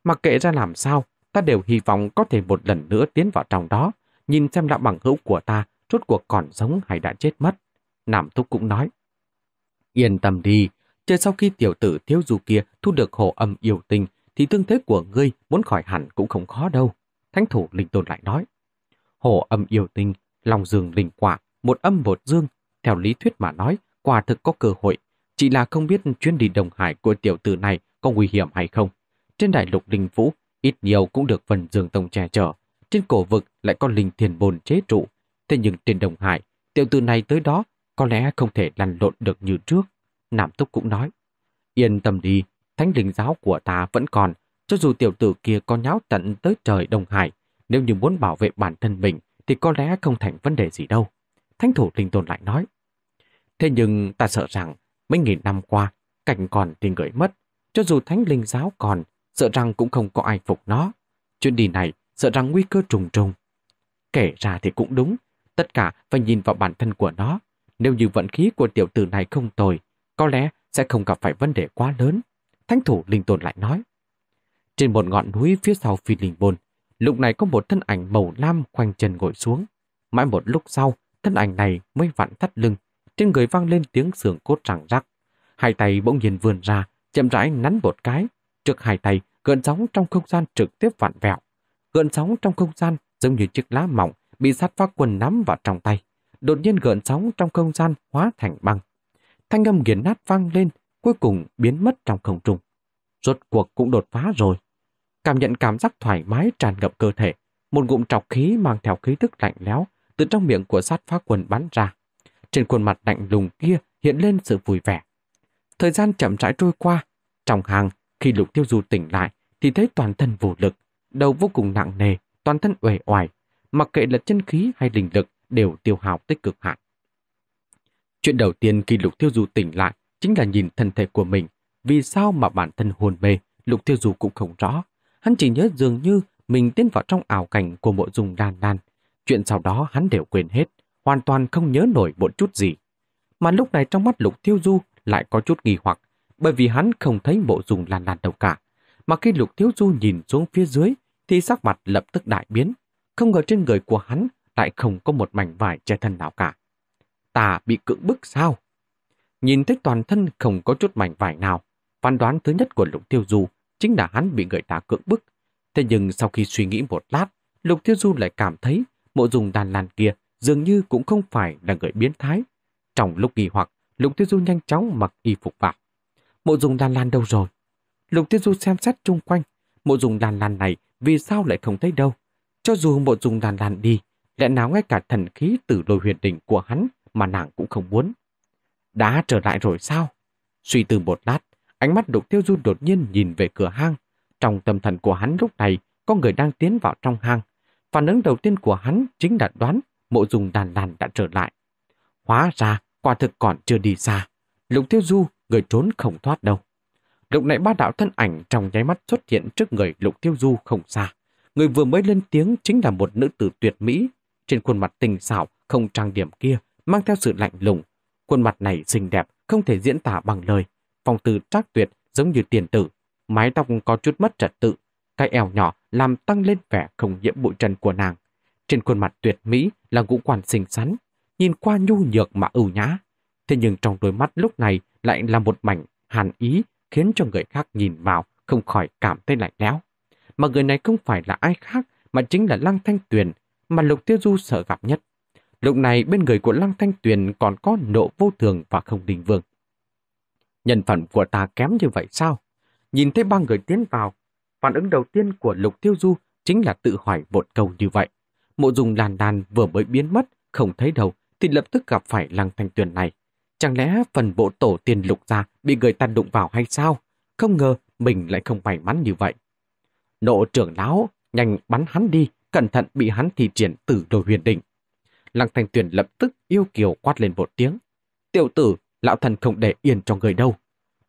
mặc kệ ra làm sao, ta đều hy vọng có thể một lần nữa tiến vào trong đó, nhìn xem lão bằng hữu của ta rốt cuộc còn sống hay đã chết mất. Nam Túc cũng nói, Yên tâm đi, chờ sau khi tiểu tử thiếu du kia thu được hồ âm yêu tình, thì tương thế của ngươi muốn khỏi hẳn cũng không khó đâu. Thánh thủ linh tôn lại nói. Hồ âm yêu tình, lòng giường linh quả, một âm một dương, theo lý thuyết mà nói, quả thực có cơ hội. Chỉ là không biết chuyến đi đồng hải của tiểu tử này có nguy hiểm hay không. Trên đại lục linh vũ, ít nhiều cũng được phần dương tông che chở. Trên cổ vực lại có linh thiền bồn chế trụ. Thế nhưng trên đồng hải, tiểu tử này tới đó có lẽ không thể lăn lộn được như trước, Nam Túc cũng nói. Yên tâm đi, thánh linh giáo của ta vẫn còn, cho dù tiểu tử kia có nháo tận tới trời Đông Hải, nếu như muốn bảo vệ bản thân mình thì có lẽ không thành vấn đề gì đâu. Thánh thủ linh tồn lại nói. Thế nhưng ta sợ rằng mấy nghìn năm qua, cảnh còn thì người mất. Cho dù thánh linh giáo còn, sợ rằng cũng không có ai phục nó. Chuyện đi này sợ rằng nguy cơ trùng trùng. Kể ra thì cũng đúng, tất cả phải nhìn vào bản thân của nó. Nếu như vận khí của tiểu tử này không tồi, có lẽ sẽ không gặp phải vấn đề quá lớn. Thánh thủ Linh tồn lại nói. Trên một ngọn núi phía sau phi Linh Bồn, lúc này có một thân ảnh màu lam khoanh chân ngồi xuống. Mãi một lúc sau, thân ảnh này mới vặn thắt lưng, trên người vang lên tiếng sườn cốt răng rắc. Hai tay bỗng nhiên vươn ra, chậm rãi nắn một cái. Trước hai tay, gợn sóng trong không gian trực tiếp vặn vẹo. Gợn sóng trong không gian giống như chiếc lá mỏng bị sát phá quần nắm vào trong tay đột nhiên gợn sóng trong không gian hóa thành băng. Thanh âm nghiền nát vang lên, cuối cùng biến mất trong không trung. Rốt cuộc cũng đột phá rồi. Cảm nhận cảm giác thoải mái tràn ngập cơ thể, một ngụm trọc khí mang theo khí thức lạnh lẽo từ trong miệng của sát phá quần bắn ra. Trên khuôn mặt lạnh lùng kia hiện lên sự vui vẻ. Thời gian chậm rãi trôi qua, trong hàng khi lục tiêu du tỉnh lại thì thấy toàn thân vô lực, đầu vô cùng nặng nề, toàn thân uể oải, mặc kệ là chân khí hay linh lực đều tiêu hào tích cực hạn. Chuyện đầu tiên khi Lục Tiêu Du tỉnh lại chính là nhìn thân thể của mình. Vì sao mà bản thân hồn mê, Lục Tiêu Du cũng không rõ. Hắn chỉ nhớ dường như mình tiến vào trong ảo cảnh của mộ dung đan đan. Chuyện sau đó hắn đều quên hết, hoàn toàn không nhớ nổi một chút gì. Mà lúc này trong mắt Lục Tiêu Du lại có chút nghi hoặc, bởi vì hắn không thấy mộ dung lan lan đâu cả. Mà khi Lục Tiêu Du nhìn xuống phía dưới, thì sắc mặt lập tức đại biến. Không ngờ trên người của hắn lại không có một mảnh vải che thân nào cả. Ta bị cưỡng bức sao? Nhìn thấy toàn thân không có chút mảnh vải nào, phán đoán thứ nhất của Lục Tiêu Du chính là hắn bị người ta cưỡng bức. Thế nhưng sau khi suy nghĩ một lát, Lục Tiêu Du lại cảm thấy mộ dùng đàn làn kia dường như cũng không phải là người biến thái. Trong lúc nghi hoặc, Lục Tiêu Du nhanh chóng mặc y phục vào. Mộ dùng đàn lan đâu rồi? Lục Tiêu Du xem xét chung quanh, mộ dùng đàn lan này vì sao lại không thấy đâu? Cho dù mộ dùng đàn lan đi, lẽ nào ngay cả thần khí từ lôi huyền đỉnh của hắn mà nàng cũng không muốn. Đã trở lại rồi sao? Suy tư một lát, ánh mắt đục tiêu du đột nhiên nhìn về cửa hang. Trong tâm thần của hắn lúc này, có người đang tiến vào trong hang. Phản ứng đầu tiên của hắn chính là đoán mộ dùng đàn đàn đã trở lại. Hóa ra, quả thực còn chưa đi xa. Lục tiêu du, người trốn không thoát đâu. Lúc này ba đạo thân ảnh trong nháy mắt xuất hiện trước người lục tiêu du không xa. Người vừa mới lên tiếng chính là một nữ tử tuyệt mỹ trên khuôn mặt tinh xảo, không trang điểm kia, mang theo sự lạnh lùng. Khuôn mặt này xinh đẹp, không thể diễn tả bằng lời. Phong tư trác tuyệt giống như tiền tử. Mái tóc có chút mất trật tự. Cái eo nhỏ làm tăng lên vẻ không nhiễm bụi trần của nàng. Trên khuôn mặt tuyệt mỹ là ngũ quan xinh xắn, nhìn qua nhu nhược mà ưu nhã. Thế nhưng trong đôi mắt lúc này lại là một mảnh hàn ý khiến cho người khác nhìn vào không khỏi cảm thấy lạnh lẽo. Mà người này không phải là ai khác mà chính là Lăng Thanh Tuyền mà Lục Tiêu Du sợ gặp nhất. Lúc này bên người của Lăng Thanh Tuyền còn có nộ vô thường và không đình vương. Nhân phẩm của ta kém như vậy sao? Nhìn thấy ba người tiến vào, phản ứng đầu tiên của Lục Tiêu Du chính là tự hỏi một câu như vậy. Mộ dùng làn đàn vừa mới biến mất, không thấy đâu, thì lập tức gặp phải Lăng Thanh Tuyền này. Chẳng lẽ phần bộ tổ tiên lục ra bị người ta đụng vào hay sao? Không ngờ mình lại không may mắn như vậy. Nộ trưởng lão nhanh bắn hắn đi cẩn thận bị hắn thi triển tử đồ huyền định. Lăng Thanh Tuyền lập tức yêu kiều quát lên một tiếng. Tiểu tử, lão thần không để yên cho người đâu.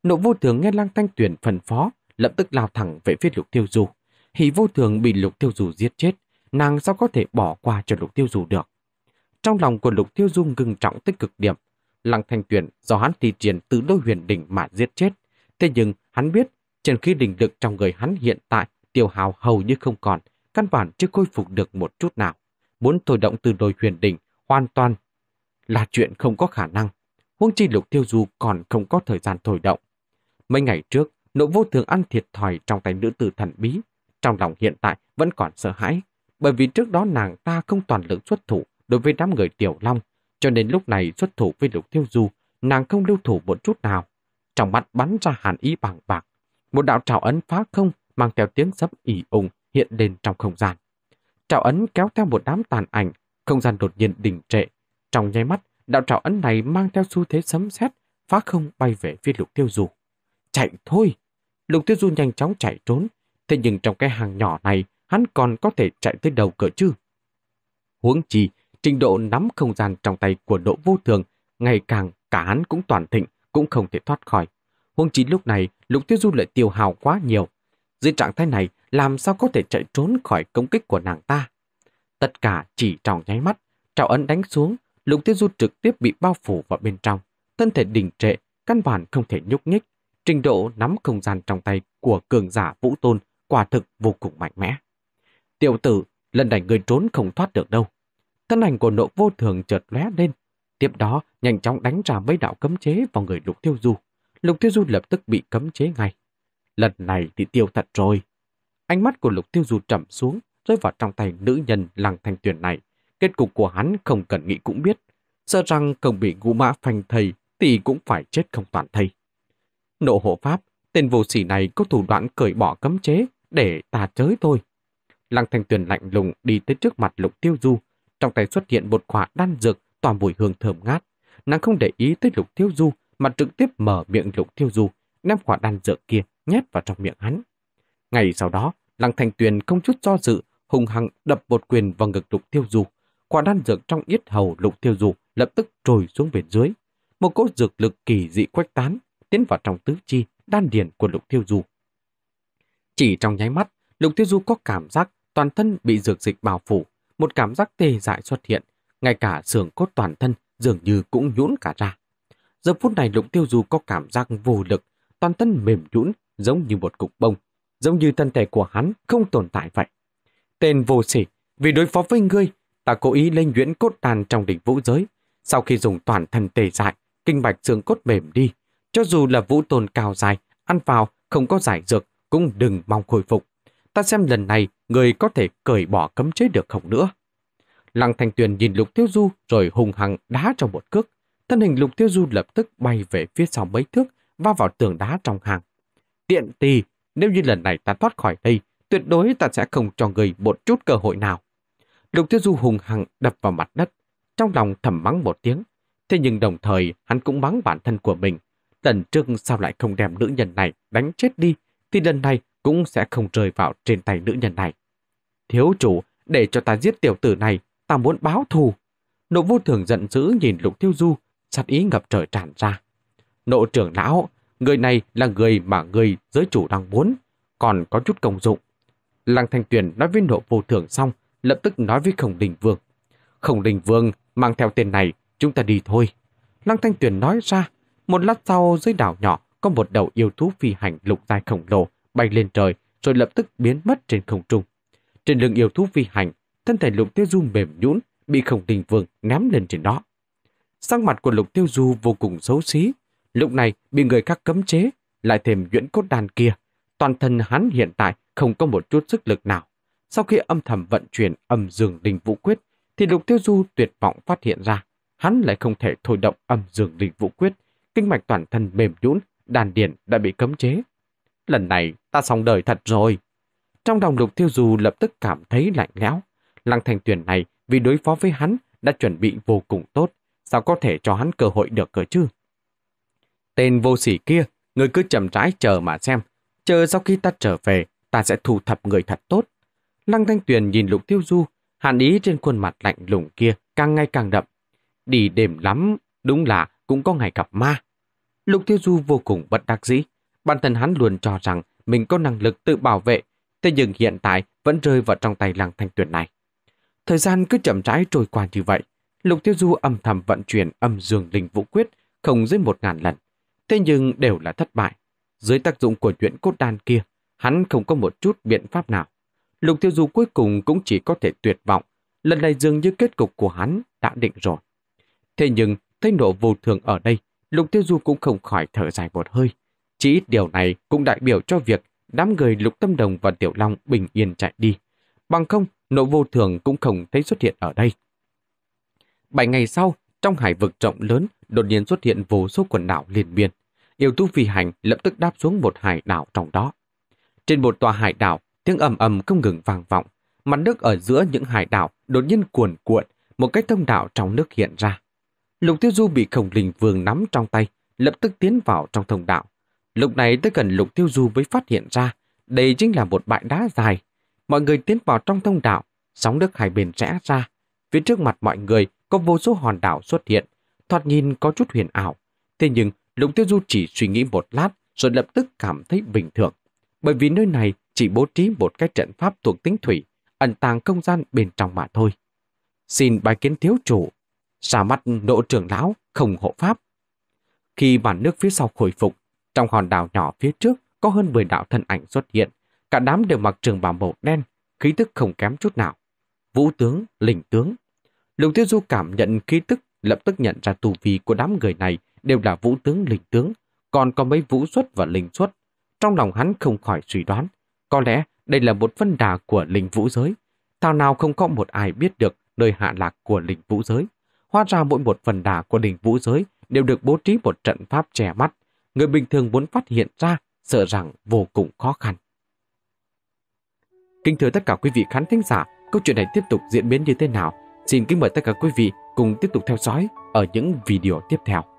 Nộ vô thường nghe Lăng Thanh Tuyền phân phó, lập tức lao thẳng về phía lục tiêu du Hỷ vô thường bị lục tiêu du giết chết, nàng sao có thể bỏ qua cho lục tiêu du được. Trong lòng của lục tiêu dung ngưng trọng tích cực điểm, Lăng Thanh Tuyền do hắn thi triển tử đôi huyền định mà giết chết. Thế nhưng hắn biết, trên khi đỉnh lực trong người hắn hiện tại tiêu hào hầu như không còn, căn bản chưa khôi phục được một chút nào. Muốn thôi động từ đồi huyền đỉnh hoàn toàn là chuyện không có khả năng. Huống chi lục tiêu du còn không có thời gian thôi động. Mấy ngày trước, nội vô thường ăn thiệt thòi trong tay nữ tử thần bí. Trong lòng hiện tại vẫn còn sợ hãi, bởi vì trước đó nàng ta không toàn lực xuất thủ đối với đám người tiểu long, cho nên lúc này xuất thủ với lục tiêu du, nàng không lưu thủ một chút nào. Trong mắt bắn ra hàn ý bằng bạc, một đạo trào ấn phá không mang theo tiếng sấm ỉ ùng hiện lên trong không gian. Trảo ấn kéo theo một đám tàn ảnh, không gian đột nhiên đình trệ. Trong nháy mắt, đạo trảo ấn này mang theo xu thế sấm sét, phá không bay về phía lục tiêu du. Chạy thôi! Lục tiêu du nhanh chóng chạy trốn, thế nhưng trong cái hàng nhỏ này, hắn còn có thể chạy tới đầu cửa chứ. Huống chi, trình độ nắm không gian trong tay của độ vô thường, ngày càng cả hắn cũng toàn thịnh, cũng không thể thoát khỏi. Huống chi lúc này, lục tiêu du lại tiêu hào quá nhiều, dưới trạng thái này, làm sao có thể chạy trốn khỏi công kích của nàng ta? Tất cả chỉ trong nháy mắt, trào ấn đánh xuống, lục tiêu du trực tiếp bị bao phủ vào bên trong. Thân thể đình trệ, căn bản không thể nhúc nhích. Trình độ nắm không gian trong tay của cường giả vũ tôn quả thực vô cùng mạnh mẽ. Tiểu tử, lần này người trốn không thoát được đâu. Thân ảnh của nộ vô thường chợt lóe lên, tiếp đó nhanh chóng đánh ra mấy đạo cấm chế vào người lục tiêu du. Lục tiêu du lập tức bị cấm chế ngay. Lần này thì tiêu thật rồi. Ánh mắt của lục tiêu du trầm xuống, rơi vào trong tay nữ nhân làng thanh tuyển này. Kết cục của hắn không cần nghĩ cũng biết. Sợ rằng không bị ngũ mã phanh thầy thì cũng phải chết không toàn thây. Nộ hộ pháp, tên vô sỉ này có thủ đoạn cởi bỏ cấm chế để tà chới thôi. Lăng Thanh Tuyền lạnh lùng đi tới trước mặt Lục Tiêu Du, trong tay xuất hiện một quả đan dược toàn mùi hương thơm ngát. Nàng không để ý tới Lục Tiêu Du mà trực tiếp mở miệng Lục Tiêu Du, ném quả đan dược kia nhét vào trong miệng hắn. Ngày sau đó, Lăng Thanh Tuyền không chút do dự, hùng hăng đập một quyền vào ngực Lục Tiêu Du. Quả đan dược trong yết hầu Lục Tiêu Du lập tức trồi xuống bên dưới. Một cỗ dược lực kỳ dị quách tán tiến vào trong tứ chi, đan điền của Lục Tiêu Du. Chỉ trong nháy mắt, Lục Tiêu Du có cảm giác toàn thân bị dược dịch bao phủ, một cảm giác tê dại xuất hiện, ngay cả xương cốt toàn thân dường như cũng nhũn cả ra. Giờ phút này Lục Tiêu Du có cảm giác vô lực, toàn thân mềm nhũn giống như một cục bông, giống như thân thể của hắn không tồn tại vậy. Tên vô sỉ, vì đối phó với ngươi, ta cố ý lên nhuyễn cốt đàn trong đỉnh vũ giới. Sau khi dùng toàn thân tề dại, kinh bạch xương cốt mềm đi, cho dù là vũ tồn cao dài, ăn vào không có giải dược cũng đừng mong khôi phục. Ta xem lần này người có thể cởi bỏ cấm chế được không nữa. Lăng Thanh Tuyền nhìn Lục Tiêu Du rồi hùng hằng đá trong một cước. Thân hình Lục Tiêu Du lập tức bay về phía sau mấy thước, va vào tường đá trong hàng. Tiện tì, nếu như lần này ta thoát khỏi đây, tuyệt đối ta sẽ không cho người một chút cơ hội nào. Lục Tiêu Du hùng hằng đập vào mặt đất, trong lòng thầm mắng một tiếng. Thế nhưng đồng thời hắn cũng mắng bản thân của mình. Lần trước sao lại không đem nữ nhân này đánh chết đi, thì lần này cũng sẽ không rơi vào trên tay nữ nhân này. Thiếu chủ, để cho ta giết tiểu tử này, ta muốn báo thù. Nộ vô thường giận dữ nhìn Lục Tiêu Du, sát ý ngập trời tràn ra. Nộ trưởng lão, Người này là người mà người giới chủ đang muốn, còn có chút công dụng. Lăng Thanh Tuyền nói với nộ vô thưởng xong, lập tức nói với Khổng Đình Vương. Khổng Đình Vương mang theo tên này, chúng ta đi thôi. Lăng Thanh Tuyền nói ra, một lát sau dưới đảo nhỏ có một đầu yêu thú phi hành lục dài khổng lồ bay lên trời rồi lập tức biến mất trên không trung. Trên lưng yêu thú phi hành, thân thể lục tiêu du mềm nhũn bị khổng đình vương ném lên trên đó. Sang mặt của lục tiêu du vô cùng xấu xí, Lúc này bị người khác cấm chế, lại thêm nhuyễn cốt đàn kia. Toàn thân hắn hiện tại không có một chút sức lực nào. Sau khi âm thầm vận chuyển âm dương đình vũ quyết, thì lục tiêu du tuyệt vọng phát hiện ra, hắn lại không thể thôi động âm dương đình vũ quyết. Kinh mạch toàn thân mềm nhũn, đàn điện đã bị cấm chế. Lần này ta xong đời thật rồi. Trong lòng lục tiêu du lập tức cảm thấy lạnh lẽo. Lăng thành tuyển này vì đối phó với hắn đã chuẩn bị vô cùng tốt. Sao có thể cho hắn cơ hội được cơ chứ? Tên vô sỉ kia, người cứ chậm rãi chờ mà xem. Chờ sau khi ta trở về, ta sẽ thu thập người thật tốt. Lăng Thanh Tuyền nhìn Lục Tiêu Du, hàn ý trên khuôn mặt lạnh lùng kia càng ngày càng đậm. Đi đêm lắm, đúng là cũng có ngày gặp ma. Lục Tiêu Du vô cùng bất đắc dĩ. Bản thân hắn luôn cho rằng mình có năng lực tự bảo vệ, thế nhưng hiện tại vẫn rơi vào trong tay Lăng Thanh Tuyền này. Thời gian cứ chậm rãi trôi qua như vậy, Lục Tiêu Du âm thầm vận chuyển âm dương linh vũ quyết không dưới một ngàn lần. Thế nhưng đều là thất bại. Dưới tác dụng của chuyện cốt đan kia, hắn không có một chút biện pháp nào. Lục Tiêu Du cuối cùng cũng chỉ có thể tuyệt vọng. Lần này dường như kết cục của hắn đã định rồi. Thế nhưng, thấy nộ vô thường ở đây, Lục Tiêu Du cũng không khỏi thở dài một hơi. Chỉ ít điều này cũng đại biểu cho việc đám người Lục Tâm Đồng và Tiểu Long bình yên chạy đi. Bằng không, nộ vô thường cũng không thấy xuất hiện ở đây. Bảy ngày sau, trong hải vực rộng lớn, đột nhiên xuất hiện vô số quần đảo liền biên. Yêu thú phi hành lập tức đáp xuống một hải đảo trong đó. Trên một tòa hải đảo, tiếng ầm ầm không ngừng vang vọng. Mặt nước ở giữa những hải đảo đột nhiên cuồn cuộn, một cái thông đạo trong nước hiện ra. Lục Tiêu Du bị khổng linh vương nắm trong tay, lập tức tiến vào trong thông đạo. Lúc này tới gần Lục Tiêu Du mới phát hiện ra, đây chính là một bãi đá dài. Mọi người tiến vào trong thông đạo, sóng nước hai bên rẽ ra. Phía trước mặt mọi người có vô số hòn đảo xuất hiện, thoạt nhìn có chút huyền ảo. Thế nhưng, Lục Tiêu Du chỉ suy nghĩ một lát rồi lập tức cảm thấy bình thường. Bởi vì nơi này chỉ bố trí một cái trận pháp thuộc tính thủy, ẩn tàng không gian bên trong mà thôi. Xin bài kiến thiếu chủ, ra mắt độ trưởng lão không hộ pháp. Khi bản nước phía sau khôi phục, trong hòn đảo nhỏ phía trước có hơn 10 đạo thân ảnh xuất hiện. Cả đám đều mặc trường bào màu đen, khí tức không kém chút nào. Vũ tướng, lình tướng. Lục Tiêu Du cảm nhận khí tức lập tức nhận ra tù vi của đám người này đều là vũ tướng linh tướng, còn có mấy vũ xuất và linh xuất. Trong lòng hắn không khỏi suy đoán, có lẽ đây là một vân đà của linh vũ giới. Thảo nào không có một ai biết được nơi hạ lạc của linh vũ giới. Hóa ra mỗi một phần đà của linh vũ giới đều được bố trí một trận pháp che mắt. Người bình thường muốn phát hiện ra, sợ rằng vô cùng khó khăn. Kính thưa tất cả quý vị khán thính giả, câu chuyện này tiếp tục diễn biến như thế nào? Xin kính mời tất cả quý vị cùng tiếp tục theo dõi ở những video tiếp theo.